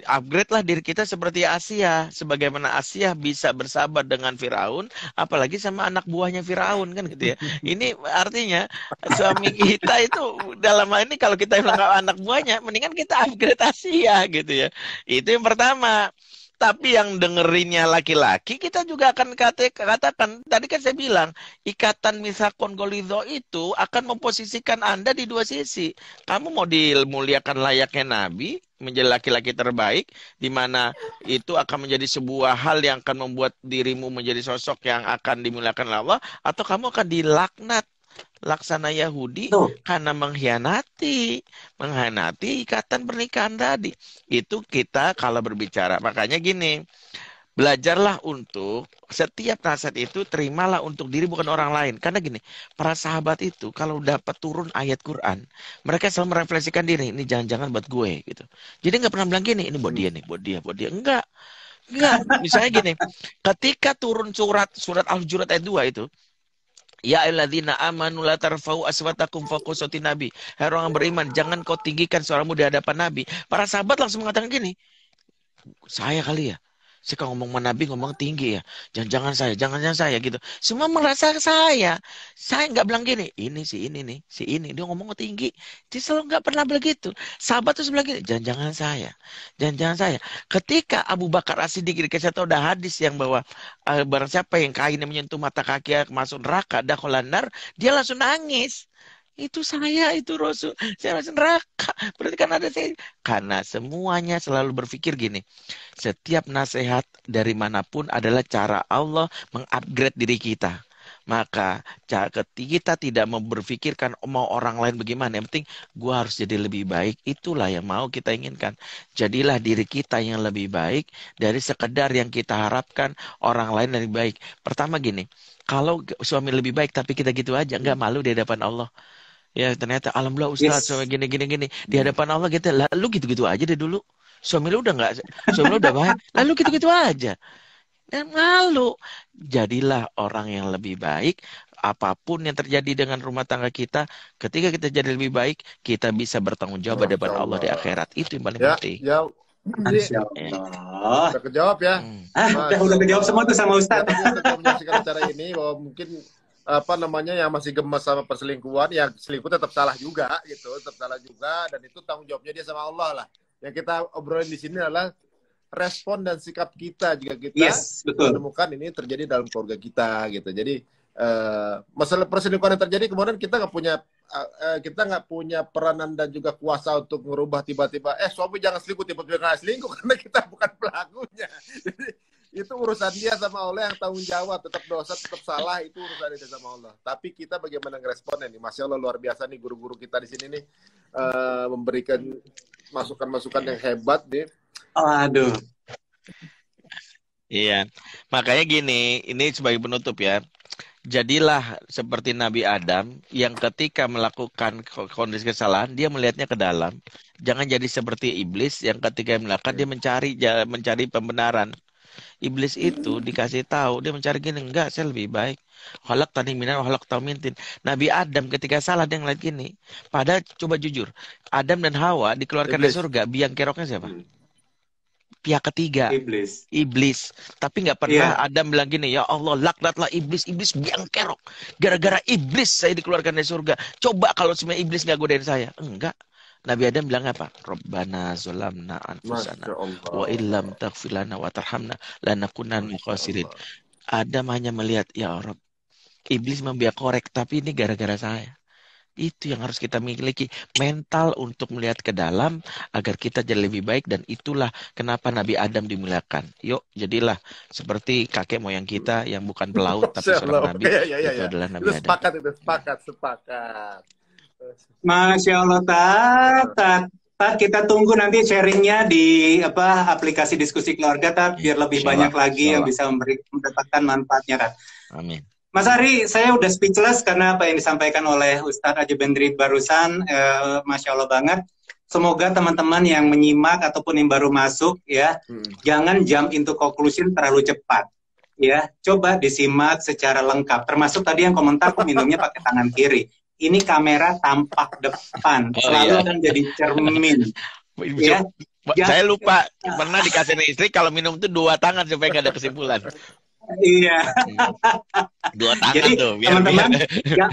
upgrade lah diri kita seperti Asia sebagaimana Asia bisa bersahabat dengan Firaun apalagi sama anak buahnya Firaun kan gitu ya ini artinya suami kita itu dalam hal ini kalau kita bilang anak buahnya mendingan kita upgrade Asia gitu ya itu yang pertama tapi yang dengerinnya laki-laki kita juga akan katakan tadi kan saya bilang ikatan misa kongolido itu akan memposisikan anda di dua sisi kamu mau dimuliakan layaknya nabi menjadi laki-laki terbaik di mana itu akan menjadi sebuah hal yang akan membuat dirimu menjadi sosok yang akan dimuliakan Allah atau kamu akan dilaknat laksana Yahudi Tuh. karena mengkhianati mengkhianati ikatan pernikahan tadi. Itu kita kalau berbicara. Makanya gini, belajarlah untuk setiap nasihat itu terimalah untuk diri bukan orang lain. Karena gini, para sahabat itu kalau dapat turun ayat Quran, mereka selalu merefleksikan diri, ini jangan-jangan buat gue gitu. Jadi nggak pernah bilang gini, ini buat dia nih, buat dia, buat dia. Enggak. Enggak, misalnya gini, ketika turun surat surat Al-Jurat ayat 2 itu, Ya alladzina amanu la tarfau aswatakum fawqa nabi. Hai orang yang beriman, jangan kau tinggikan suaramu di hadapan nabi. Para sahabat langsung mengatakan gini. Saya kali ya. Saya kalau ngomong sama Nabi ngomong tinggi ya. Jangan-jangan saya, jangan-jangan saya gitu. Semua merasa saya. Saya nggak bilang gini, ini si ini nih, si ini. Dia ngomong tinggi. Dia selalu nggak pernah begitu. Sahabat tuh sebelah gini, jangan-jangan saya. Jangan-jangan saya. Ketika Abu Bakar As-Siddiq saya tahu ada hadis yang bahwa uh, barang siapa yang kainnya menyentuh mata kaki masuk neraka, dah kolanar, dia langsung nangis itu saya itu Rasul saya masuk neraka berarti kan ada saya karena semuanya selalu berpikir gini setiap nasihat dari manapun adalah cara Allah mengupgrade diri kita maka ketika kita tidak mau berpikirkan mau orang lain bagaimana yang penting gue harus jadi lebih baik itulah yang mau kita inginkan jadilah diri kita yang lebih baik dari sekedar yang kita harapkan orang lain lebih baik pertama gini kalau suami lebih baik tapi kita gitu aja nggak malu di hadapan Allah ya ternyata alhamdulillah Ustaz yes. suami gini gini gini di hadapan Allah gitu lalu gitu-gitu aja deh dulu suami lu udah nggak suami lu udah baik lalu gitu-gitu aja dan lalu jadilah orang yang lebih baik apapun yang terjadi dengan rumah tangga kita ketika kita jadi lebih baik kita bisa bertanggung jawab oh, depan Allah di akhirat itu yang paling ya, penting ya. Insya Allah. Udah kejawab ya. Hmm. Ah, udah, kejawab semua tuh sama Ustaz. Kita menyaksikan acara ini bahwa mungkin apa namanya yang masih gemes sama perselingkuhan yang selingkuh tetap salah juga gitu tetap salah juga dan itu tanggung jawabnya dia sama Allah lah yang kita obrolin di sini adalah respon dan sikap kita jika kita yes, betul. menemukan ini terjadi dalam keluarga kita gitu jadi uh, masalah perselingkuhan yang terjadi kemudian kita nggak punya uh, kita nggak punya peranan dan juga kuasa untuk merubah tiba-tiba eh suami jangan selingkuh tiba-tiba selingkuh karena kita bukan pelakunya itu urusan dia sama Allah yang tanggung jawab tetap dosa tetap salah itu urusan dia sama Allah tapi kita bagaimana ngeresponnya nih masya Allah luar biasa nih guru-guru kita di sini nih uh, memberikan masukan-masukan yang hebat deh aduh iya makanya gini ini sebagai penutup ya jadilah seperti Nabi Adam yang ketika melakukan kondisi kesalahan dia melihatnya ke dalam. Jangan jadi seperti iblis yang ketika melakukan dia mencari mencari pembenaran iblis itu dikasih tahu dia mencari gini enggak saya lebih baik halak tani halak holak taumintin Nabi Adam ketika salah dia ngeliat gini pada coba jujur Adam dan Hawa dikeluarkan dari surga biang keroknya siapa mm. pihak ketiga iblis iblis tapi nggak pernah yeah. Adam bilang gini ya Allah laknatlah iblis iblis biang kerok gara-gara iblis saya dikeluarkan dari surga coba kalau semua iblis nggak godain saya enggak Nabi Adam bilang apa? Rabbana zolamna anfusana wa illam taghfir lana wa tarhamna lanakunanna khasirin. Adam hanya melihat, ya Rob, iblis membiak korek, tapi ini gara-gara saya. Itu yang harus kita miliki mental untuk melihat ke dalam agar kita jadi lebih baik dan itulah kenapa Nabi Adam dimuliakan. Yuk, jadilah seperti kakek moyang kita yang bukan pelaut tapi seorang nabi. Ya, ya, ya, itu ya. adalah Nabi itu sepakat, Adam. Itu sepakat, sepakat. Masya Allah, Tat. Tat, tat kita tunggu nanti sharingnya di apa aplikasi diskusi keluarga, Tat, biar lebih Insya banyak lagi Insya yang bisa memberi, mendapatkan manfaatnya, Tat. Amin. Mas Ari, saya udah speechless karena apa yang disampaikan oleh Ustadz Aji Bendrit barusan, eh, Masya Allah banget. Semoga teman-teman yang menyimak ataupun yang baru masuk ya, hmm. jangan jump into conclusion terlalu cepat ya coba disimak secara lengkap termasuk tadi yang komentar minumnya pakai tangan kiri ini kamera tampak depan oh, selalu iya. kan jadi cermin. ya. Saya lupa ya. pernah dikasih istri kalau minum itu dua tangan supaya gak ada kesimpulan. Iya. Hmm. Dua tangan jadi, tuh. Teman-teman, ya,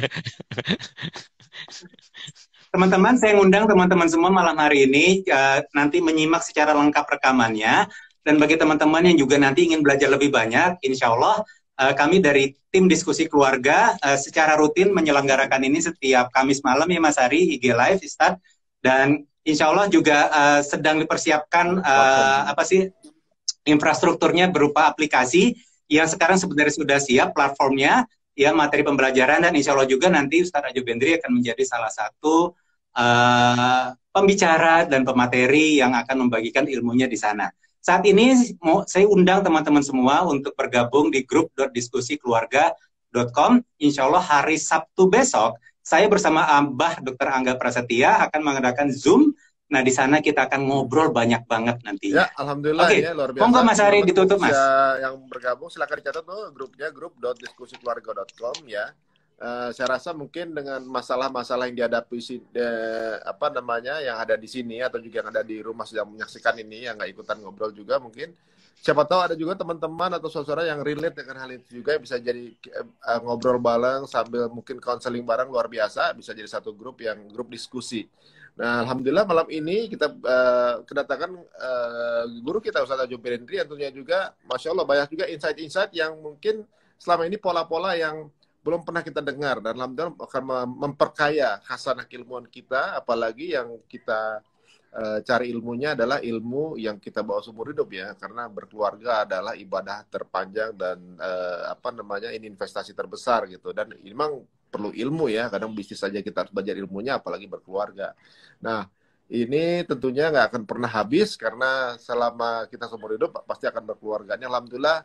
teman-teman, saya ngundang teman-teman semua malam hari ini ya, nanti menyimak secara lengkap rekamannya. Dan bagi teman-teman yang juga nanti ingin belajar lebih banyak, insya Allah Eh, kami dari tim diskusi keluarga uh, secara rutin menyelenggarakan ini setiap Kamis malam ya Mas Ari IG Live Ustaz dan Insya Allah juga uh, sedang dipersiapkan uh, apa sih infrastrukturnya berupa aplikasi yang sekarang sebenarnya sudah siap platformnya ya materi pembelajaran dan Insya Allah juga nanti Ustadz Ajo Bendri akan menjadi salah satu uh, pembicara dan pemateri yang akan membagikan ilmunya di sana. Saat ini mau saya undang teman-teman semua untuk bergabung di grup diskusi keluarga.com. Insya Allah hari Sabtu besok saya bersama Abah Dr. Angga Prasetya akan mengadakan Zoom. Nah di sana kita akan ngobrol banyak banget nanti. Ya, alhamdulillah okay. ya luar biasa. Monggo Mas Hari ditutup Mas. Yang bergabung silakan dicatat tuh grupnya grup.diskusikeluarga.com ya. Eh, saya rasa mungkin dengan masalah-masalah yang dihadapi de, apa namanya yang ada di sini atau juga yang ada di rumah sedang menyaksikan ini yang nggak ikutan ngobrol juga mungkin siapa tahu ada juga teman-teman atau saudara yang relate dengan hal itu juga bisa jadi uh, ngobrol bareng sambil mungkin konseling bareng luar biasa bisa jadi satu grup yang grup diskusi. Nah, alhamdulillah malam ini kita uh, kedatangan uh, guru kita Ustaz Ajo Berendri tentunya juga masya Allah banyak juga insight-insight yang mungkin selama ini pola-pola yang belum pernah kita dengar dan dalam-dalam akan memperkaya khasanah ilmuwan kita apalagi yang kita eh, cari ilmunya adalah ilmu yang kita bawa seumur hidup ya karena berkeluarga adalah ibadah terpanjang dan uh, apa namanya ini investasi terbesar gitu dan memang perlu ilmu ya kadang bisnis saja kita harus belajar ilmunya apalagi berkeluarga nah ini tentunya nggak akan pernah habis karena selama kita seumur hidup pasti akan berkeluarganya alhamdulillah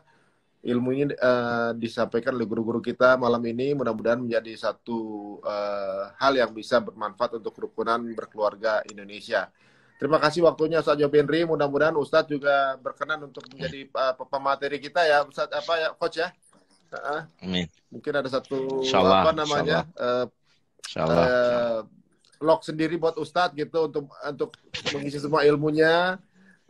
ilmunya uh, disampaikan oleh guru-guru kita malam ini mudah-mudahan menjadi satu uh, hal yang bisa bermanfaat untuk kerukunan berkeluarga Indonesia. Terima kasih waktunya Ustaz Jobinri. Mudah-mudahan Ustadz juga berkenan untuk menjadi uh, pemateri kita ya Ustadz apa ya coach ya. Uh, Amin. Mungkin ada satu Insyaallah, apa namanya Insyaallah. Uh, Uh, log sendiri buat Ustadz gitu untuk untuk mengisi semua ilmunya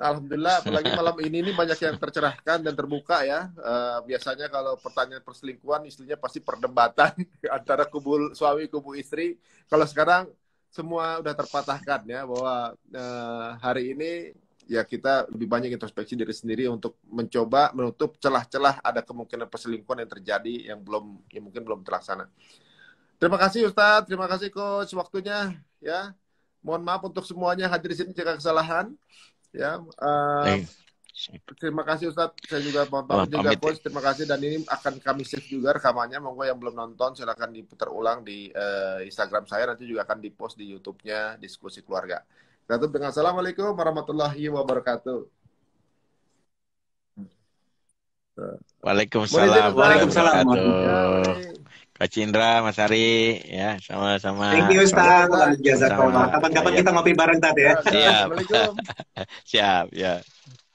Alhamdulillah, apalagi malam ini ini banyak yang tercerahkan dan terbuka ya. Uh, biasanya kalau pertanyaan perselingkuhan istrinya pasti perdebatan antara kubu suami kubu istri. Kalau sekarang semua udah terpatahkan ya bahwa uh, hari ini ya kita lebih banyak introspeksi diri sendiri untuk mencoba menutup celah-celah ada kemungkinan perselingkuhan yang terjadi yang belum yang mungkin belum terlaksana. Terima kasih Ustadz, terima kasih coach waktunya ya. Mohon maaf untuk semuanya hadir di sini jika kesalahan. Ya. Uh, terima kasih Ustaz. Saya juga mohon pamit juga Coach. Terima kasih dan ini akan kami save juga rekamannya. Monggo yang belum nonton silakan diputar ulang di uh, Instagram saya nanti juga akan dipost di YouTube-nya diskusi keluarga. Kita tutup dengan Assalamualaikum warahmatullahi wabarakatuh. Waalaikumsalam. Waalaikumsalam. Waalaikumsalam. Pak Cindra, Mas Ari, ya sama-sama. Thank you Ustaz. Jazakallah. Kapan-kapan iya. kita ngopi bareng tadi ya. Siap. Siap, ya.